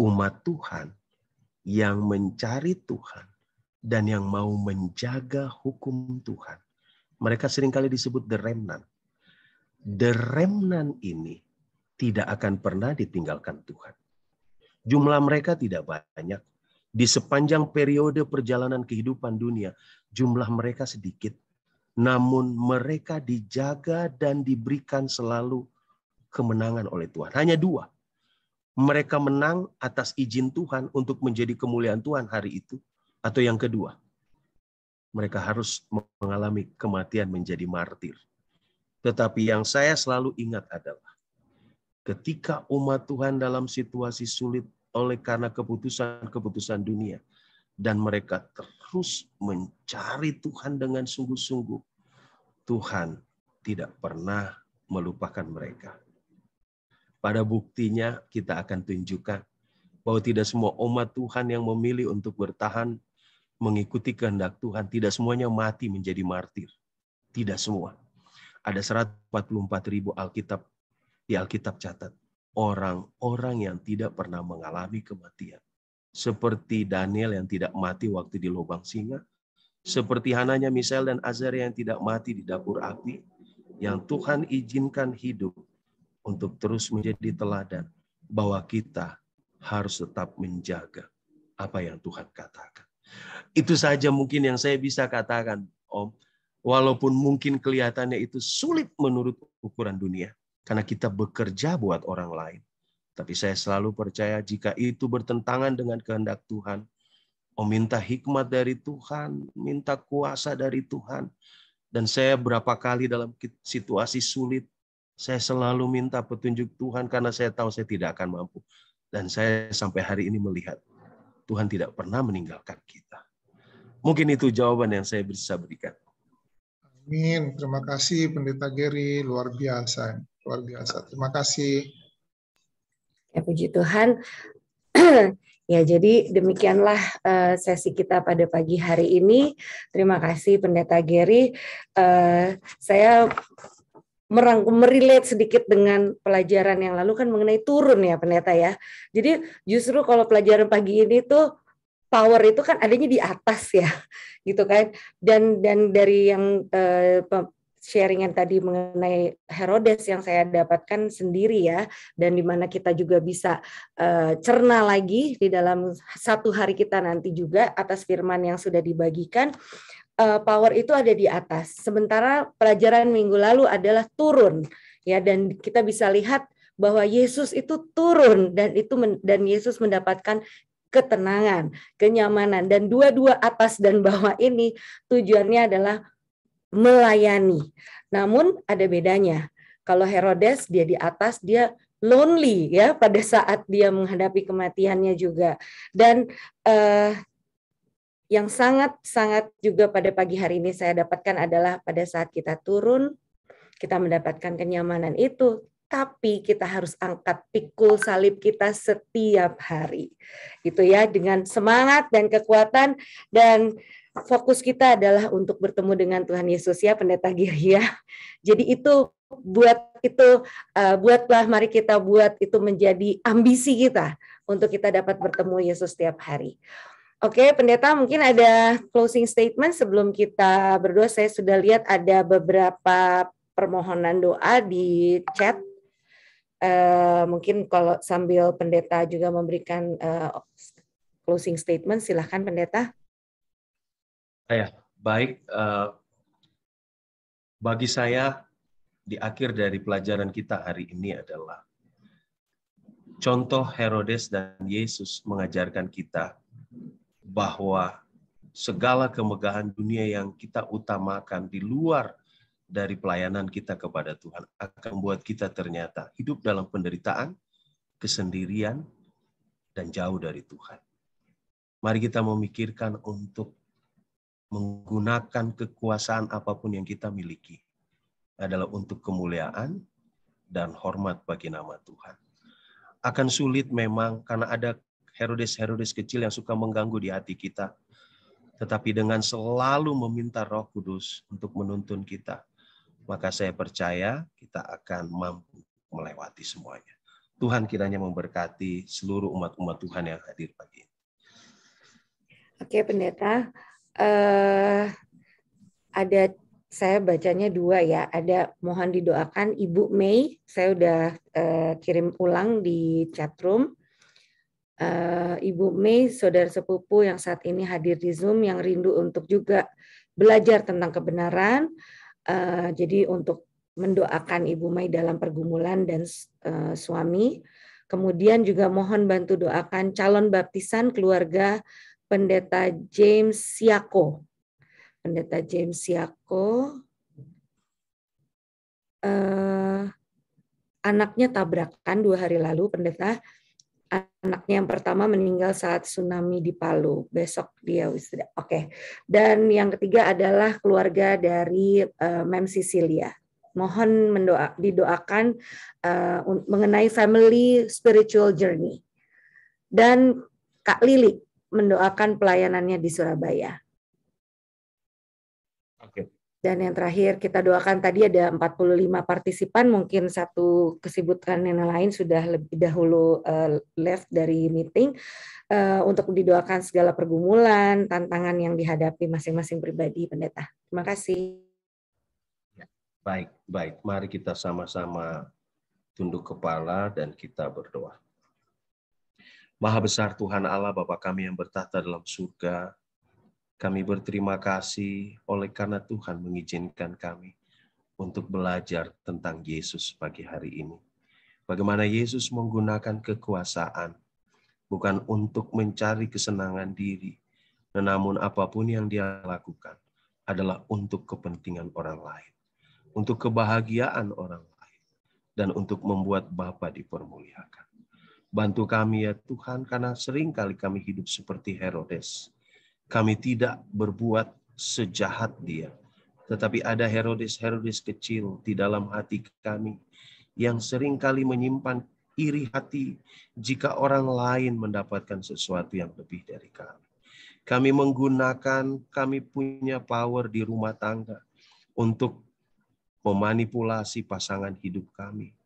S4: Umat Tuhan yang mencari Tuhan dan yang mau menjaga hukum Tuhan. Mereka seringkali disebut the remnant. The remnant ini tidak akan pernah ditinggalkan Tuhan. Jumlah mereka tidak banyak. Di sepanjang periode perjalanan kehidupan dunia, jumlah mereka sedikit namun mereka dijaga dan diberikan selalu kemenangan oleh Tuhan. Hanya dua. Mereka menang atas izin Tuhan untuk menjadi kemuliaan Tuhan hari itu. Atau yang kedua, mereka harus mengalami kematian menjadi martir. Tetapi yang saya selalu ingat adalah ketika umat Tuhan dalam situasi sulit oleh karena keputusan-keputusan dunia dan mereka terus mencari Tuhan dengan sungguh-sungguh, Tuhan tidak pernah melupakan mereka. Pada buktinya kita akan tunjukkan bahwa tidak semua umat Tuhan yang memilih untuk bertahan mengikuti kehendak Tuhan, tidak semuanya mati menjadi martir. Tidak semua. Ada 144 ribu Alkitab di Alkitab catat. Orang-orang yang tidak pernah mengalami kematian seperti Daniel yang tidak mati waktu di lubang singa. Seperti Hananya, Misael, dan Azaria yang tidak mati di dapur api. Yang Tuhan izinkan hidup untuk terus menjadi teladan bahwa kita harus tetap menjaga apa yang Tuhan katakan. Itu saja mungkin yang saya bisa katakan, Om. Walaupun mungkin kelihatannya itu sulit menurut ukuran dunia, karena kita bekerja buat orang lain. Tapi saya selalu percaya jika itu bertentangan dengan kehendak Tuhan, oh minta hikmat dari Tuhan, minta kuasa dari Tuhan. Dan saya berapa kali dalam situasi sulit, saya selalu minta petunjuk Tuhan karena saya tahu saya tidak akan mampu. Dan saya sampai hari ini melihat Tuhan tidak pernah meninggalkan kita. Mungkin itu jawaban yang saya bisa berikan.
S5: Amin. Terima kasih Pendeta Geri. Luar biasa. Luar biasa. Terima kasih. Ya, puji Tuhan. (clears throat) ya, jadi
S3: demikianlah
S1: uh, sesi kita pada pagi hari ini. Terima kasih Pendeta Gary. Uh, saya merangkum merilet sedikit dengan pelajaran yang lalu kan mengenai turun ya pendeta ya. Jadi justru kalau pelajaran pagi ini tuh power itu kan adanya di atas ya (laughs) gitu kan dan dan dari yang uh, sharing yang tadi mengenai Herodes yang saya dapatkan sendiri ya dan di mana kita juga bisa uh, cerna lagi di dalam satu hari kita nanti juga atas firman yang sudah dibagikan uh, power itu ada di atas sementara pelajaran minggu lalu adalah turun ya dan kita bisa lihat bahwa Yesus itu turun dan itu men, dan Yesus mendapatkan ketenangan, kenyamanan dan dua-dua atas dan bawah ini tujuannya adalah melayani. Namun ada bedanya. Kalau Herodes dia di atas dia lonely ya pada saat dia menghadapi kematiannya juga. Dan eh, yang sangat-sangat juga pada pagi hari ini saya dapatkan adalah pada saat kita turun, kita mendapatkan kenyamanan itu, tapi kita harus angkat pikul salib kita setiap hari. Itu ya dengan semangat dan kekuatan dan fokus kita adalah untuk bertemu dengan Tuhan Yesus ya pendeta Giri ya. (laughs) Jadi itu buat itu uh, buatlah mari kita buat itu menjadi ambisi kita untuk kita dapat bertemu Yesus setiap hari. Oke, pendeta mungkin ada closing statement sebelum kita berdoa. Saya sudah lihat ada beberapa permohonan doa di chat. Uh, mungkin kalau sambil pendeta juga memberikan uh, closing statement, silahkan pendeta.
S4: Eh, ya baik eh, bagi saya di akhir dari pelajaran kita hari ini adalah contoh Herodes dan Yesus mengajarkan kita bahwa segala kemegahan dunia yang kita utamakan di luar dari pelayanan kita kepada Tuhan akan membuat kita ternyata hidup dalam penderitaan, kesendirian, dan jauh dari Tuhan. Mari kita memikirkan untuk menggunakan kekuasaan apapun yang kita miliki adalah untuk kemuliaan dan hormat bagi nama Tuhan. Akan sulit memang karena ada Herodes-Herodes kecil yang suka mengganggu di hati kita. Tetapi dengan selalu meminta roh kudus untuk menuntun kita, maka saya percaya kita akan mampu melewati semuanya. Tuhan kiranya memberkati seluruh umat-umat Tuhan yang hadir pagi ini.
S1: Oke pendeta, uh, ada saya bacanya dua ya. Ada mohon didoakan Ibu Mei. Saya udah uh, kirim ulang di chatroom. Uh, eh, Ibu Mei, saudara sepupu yang saat ini hadir di Zoom yang rindu untuk juga belajar tentang kebenaran. Uh, jadi untuk mendoakan Ibu Mei dalam pergumulan dan uh, suami. Kemudian juga mohon bantu doakan calon baptisan keluarga Pendeta James Siako. Pendeta James Siako eh, anaknya tabrakan dua hari lalu pendeta anaknya yang pertama meninggal saat tsunami di Palu besok dia wisuda oke okay. dan yang ketiga adalah keluarga dari uh, Mem Sicilia mohon mendoa didoakan uh, mengenai family spiritual journey dan Kak Lili mendoakan pelayanannya di Surabaya. Oke. Dan yang terakhir kita doakan tadi ada 45 partisipan, mungkin satu kesibukan yang lain sudah lebih dahulu uh, left dari meeting uh, untuk didoakan segala pergumulan, tantangan yang dihadapi masing-masing pribadi pendeta. Terima kasih.
S4: Ya, baik, baik. Mari kita sama-sama tunduk kepala dan kita berdoa. Maha besar Tuhan Allah Bapa kami yang bertahta dalam surga. Kami berterima kasih oleh karena Tuhan mengizinkan kami untuk belajar tentang Yesus pagi hari ini. Bagaimana Yesus menggunakan kekuasaan bukan untuk mencari kesenangan diri, namun apapun yang dia lakukan adalah untuk kepentingan orang lain, untuk kebahagiaan orang lain, dan untuk membuat Bapa dipermuliakan. Bantu kami ya Tuhan, karena sering kali kami hidup seperti Herodes. Kami tidak berbuat sejahat dia. Tetapi ada Herodes-Herodes kecil di dalam hati kami yang sering kali menyimpan iri hati jika orang lain mendapatkan sesuatu yang lebih dari kami. Kami menggunakan, kami punya power di rumah tangga untuk memanipulasi pasangan hidup kami,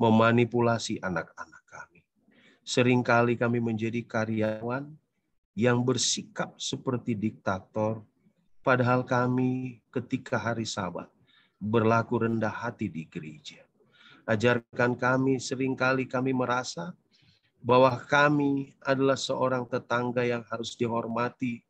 S4: memanipulasi anak-anak Seringkali kami menjadi karyawan yang bersikap seperti diktator, padahal kami ketika hari Sabat berlaku rendah hati di gereja. Ajarkan kami, seringkali kami merasa bahwa kami adalah seorang tetangga yang harus dihormati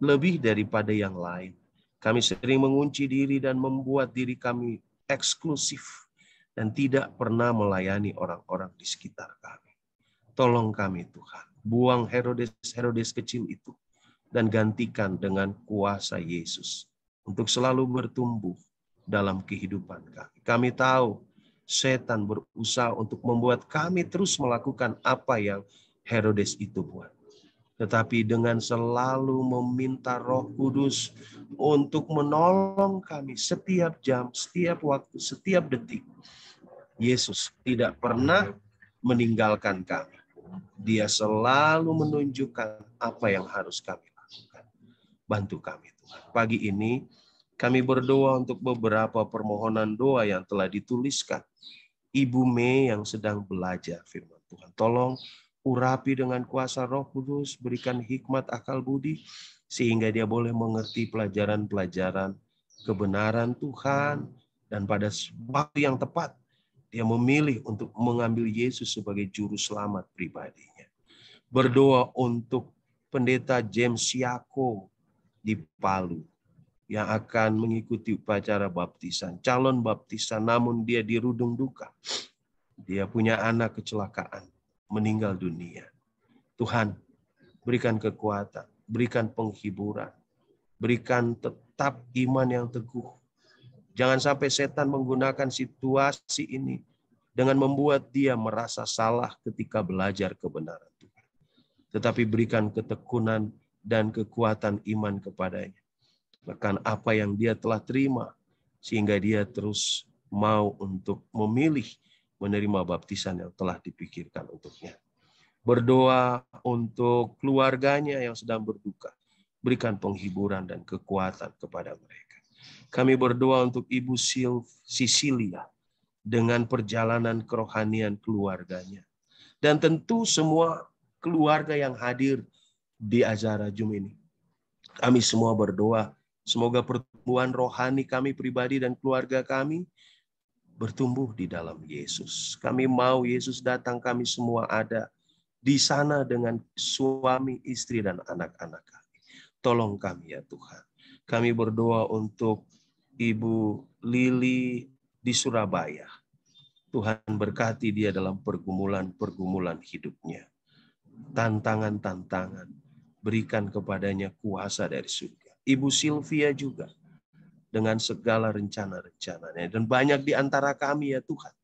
S4: lebih daripada yang lain. Kami sering mengunci diri dan membuat diri kami eksklusif dan tidak pernah melayani orang-orang di sekitar kami. Tolong kami Tuhan. Buang Herodes-Herodes kecil itu dan gantikan dengan kuasa Yesus untuk selalu bertumbuh dalam kehidupan kami. Kami tahu setan berusaha untuk membuat kami terus melakukan apa yang Herodes itu buat. Tetapi dengan selalu meminta roh kudus untuk menolong kami setiap jam, setiap waktu, setiap detik. Yesus tidak pernah meninggalkan kami. Dia selalu menunjukkan apa yang harus kami lakukan. Bantu kami Tuhan. Pagi ini kami berdoa untuk beberapa permohonan doa yang telah dituliskan. Ibu Mei yang sedang belajar firman Tuhan. Tolong urapi dengan kuasa roh kudus, berikan hikmat akal budi, sehingga dia boleh mengerti pelajaran-pelajaran kebenaran Tuhan, dan pada waktu yang tepat dia memilih untuk mengambil Yesus sebagai juru selamat pribadinya. Berdoa untuk pendeta James Siako di Palu yang akan mengikuti upacara baptisan, calon baptisan, namun dia dirudung duka. Dia punya anak kecelakaan, meninggal dunia. Tuhan, berikan kekuatan, berikan penghiburan, berikan tetap iman yang teguh, Jangan sampai setan menggunakan situasi ini dengan membuat dia merasa salah ketika belajar kebenaran Tuhan. Tetapi berikan ketekunan dan kekuatan iman kepadanya. Bahkan apa yang dia telah terima sehingga dia terus mau untuk memilih menerima baptisan yang telah dipikirkan untuknya. Berdoa untuk keluarganya yang sedang berduka. Berikan penghiburan dan kekuatan kepada mereka. Kami berdoa untuk Ibu Sicilia dengan perjalanan kerohanian keluarganya. Dan tentu semua keluarga yang hadir di acara Jum ini. Kami semua berdoa semoga pertumbuhan rohani kami pribadi dan keluarga kami bertumbuh di dalam Yesus. Kami mau Yesus datang kami semua ada di sana dengan suami, istri, dan anak-anak kami. Tolong kami ya Tuhan. Kami berdoa untuk Ibu Lili di Surabaya. Tuhan berkati dia dalam pergumulan-pergumulan hidupnya. Tantangan-tantangan, berikan kepadanya kuasa dari surga. Ibu Sylvia juga, dengan segala rencana-rencananya. Dan banyak di antara kami ya Tuhan,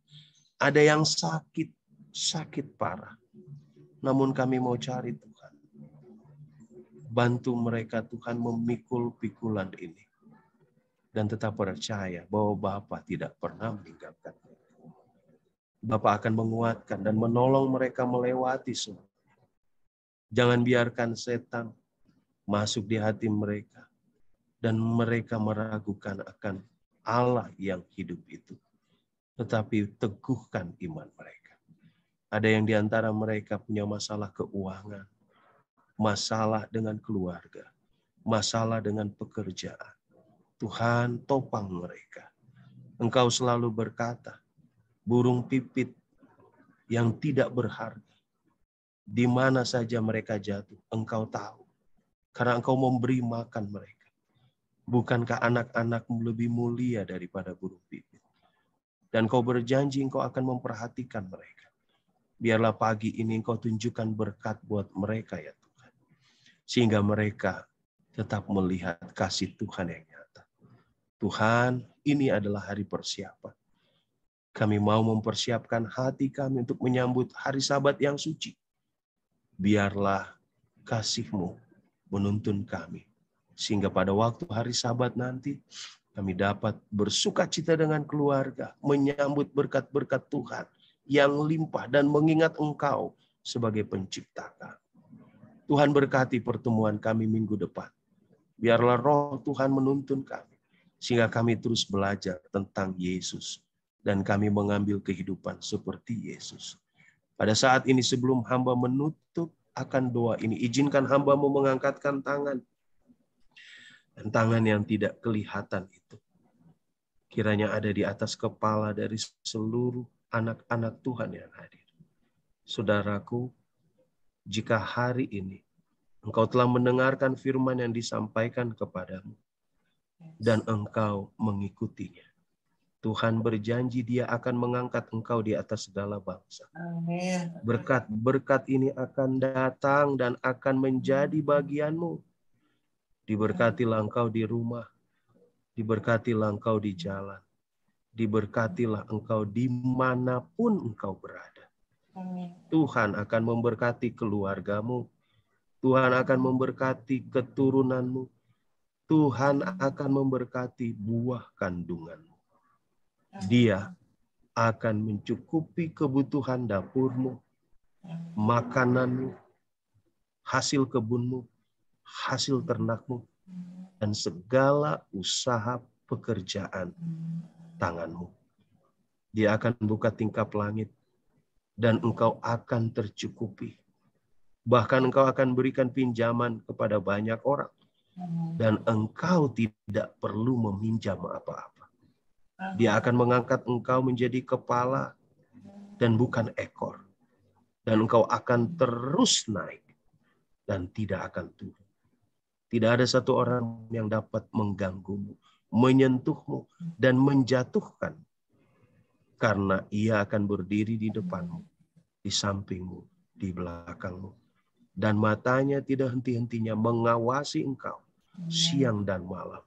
S4: ada yang sakit, sakit parah. Namun kami mau cari Tuhan. Bantu mereka Tuhan memikul pikulan ini. Dan tetap percaya bahwa Bapak tidak pernah meninggalkan mereka. Bapa akan menguatkan dan menolong mereka melewati semua. Jangan biarkan setan masuk di hati mereka. Dan mereka meragukan akan Allah yang hidup itu. Tetapi teguhkan iman mereka. Ada yang di antara mereka punya masalah keuangan masalah dengan keluarga, masalah dengan pekerjaan. Tuhan topang mereka. Engkau selalu berkata, burung pipit yang tidak berharga, di mana saja mereka jatuh, engkau tahu. Karena engkau memberi makan mereka. Bukankah anak-anakmu lebih mulia daripada burung pipit? Dan kau berjanji engkau akan memperhatikan mereka. Biarlah pagi ini engkau tunjukkan berkat buat mereka ya Tuhan sehingga mereka tetap melihat kasih Tuhan yang nyata. Tuhan, ini adalah hari persiapan. Kami mau mempersiapkan hati kami untuk menyambut hari sabat yang suci. Biarlah kasih-Mu menuntun kami. Sehingga pada waktu hari sabat nanti, kami dapat bersuka cita dengan keluarga, menyambut berkat-berkat Tuhan yang limpah dan mengingat Engkau sebagai pencipta kami. Tuhan berkati pertemuan kami minggu depan. Biarlah roh Tuhan menuntun kami. Sehingga kami terus belajar tentang Yesus. Dan kami mengambil kehidupan seperti Yesus. Pada saat ini sebelum hamba menutup akan doa ini, izinkan hamba mau mengangkatkan tangan. Dan tangan yang tidak kelihatan itu. Kiranya ada di atas kepala dari seluruh anak-anak Tuhan yang hadir. Saudaraku, jika hari ini engkau telah mendengarkan firman yang disampaikan kepadamu dan engkau mengikutinya. Tuhan berjanji dia akan mengangkat engkau di atas segala bangsa. Berkat-berkat ini akan datang dan akan menjadi bagianmu. Diberkatilah engkau di rumah, diberkatilah engkau di jalan, diberkatilah engkau dimanapun engkau berada. Tuhan akan memberkati keluargamu. Tuhan akan memberkati keturunanmu. Tuhan akan memberkati buah kandunganmu. Dia akan mencukupi kebutuhan dapurmu, makananmu, hasil kebunmu, hasil ternakmu, dan segala usaha pekerjaan tanganmu. Dia akan buka tingkap langit dan engkau akan tercukupi. Bahkan engkau akan berikan pinjaman kepada banyak orang dan engkau tidak perlu meminjam apa-apa. Dia akan mengangkat engkau menjadi kepala dan bukan ekor. Dan engkau akan terus naik dan tidak akan turun. Tidak ada satu orang yang dapat mengganggumu, menyentuhmu, dan menjatuhkan karena ia akan berdiri di depanmu, di sampingmu, di belakangmu. Dan matanya tidak henti-hentinya mengawasi engkau siang dan malam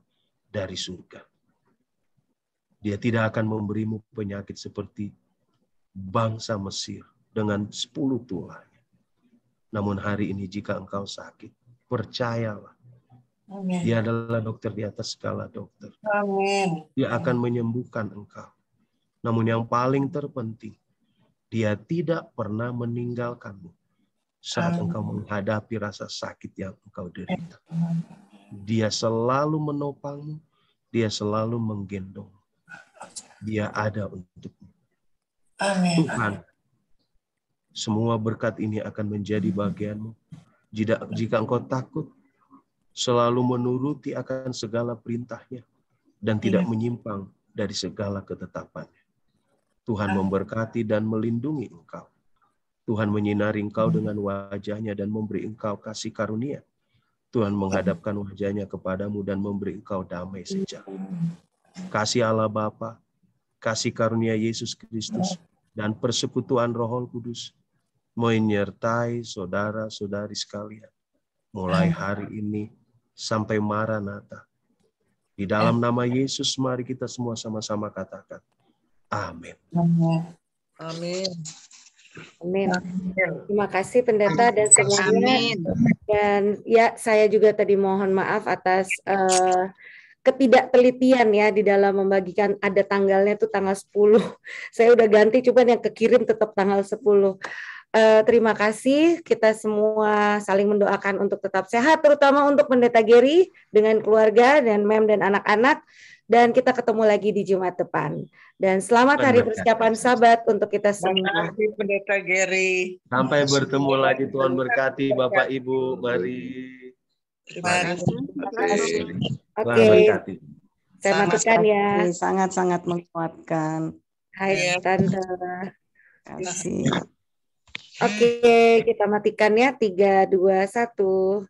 S4: dari surga. Dia tidak akan memberimu penyakit seperti bangsa Mesir dengan sepuluh tulangnya. Namun hari ini jika engkau sakit, percayalah Amin. Dia adalah dokter di atas segala dokter.
S3: Amin.
S4: Dia akan menyembuhkan engkau. Namun yang paling terpenting, dia tidak pernah meninggalkanmu saat engkau menghadapi rasa sakit yang engkau derita. Dia selalu menopangmu, dia selalu menggendong. Dia ada untukmu. Amin. Tuhan, semua berkat ini akan menjadi bagianmu. Jika, jika engkau takut, selalu menuruti akan segala perintahnya dan tidak menyimpang dari segala ketetapannya. Tuhan memberkati dan melindungi engkau. Tuhan menyinari engkau hmm. dengan wajahnya dan memberi engkau kasih karunia. Tuhan menghadapkan wajahnya kepadamu dan memberi engkau damai sejahtera. Kasih Allah Bapa, kasih karunia Yesus Kristus, dan persekutuan Roh Kudus menyertai saudara-saudari sekalian mulai hmm. hari ini sampai Maranatha. Di dalam hmm. nama Yesus mari kita semua sama-sama katakan.
S1: Amin. Amin. Amin. Terima kasih pendeta dan semuanya. Amin. Dan ya saya juga tadi mohon maaf atas uh, ketidaktelitian ya di dalam membagikan ada tanggalnya itu tanggal 10. (laughs) Saya udah ganti cuman yang kekirim tetap tanggal 10. Uh, eh, terima kasih kita semua saling mendoakan untuk tetap sehat terutama untuk pendeta Geri dengan keluarga dan mem dan anak-anak dan kita ketemu lagi di Jumat depan. Dan selamat hari persiapan sahabat untuk kita semua. Terima
S3: kasih Pendeta
S4: Gary. Sampai bertemu lagi Tuhan berkati Bapak Ibu. Mari.
S3: Terima kasih. Oke. Okay.
S1: Saya matikan ya. Sangat-sangat menguatkan. Hai iya.
S3: Tante. Terima kasih.
S1: Oke, okay, kita matikan ya. Tiga dua satu.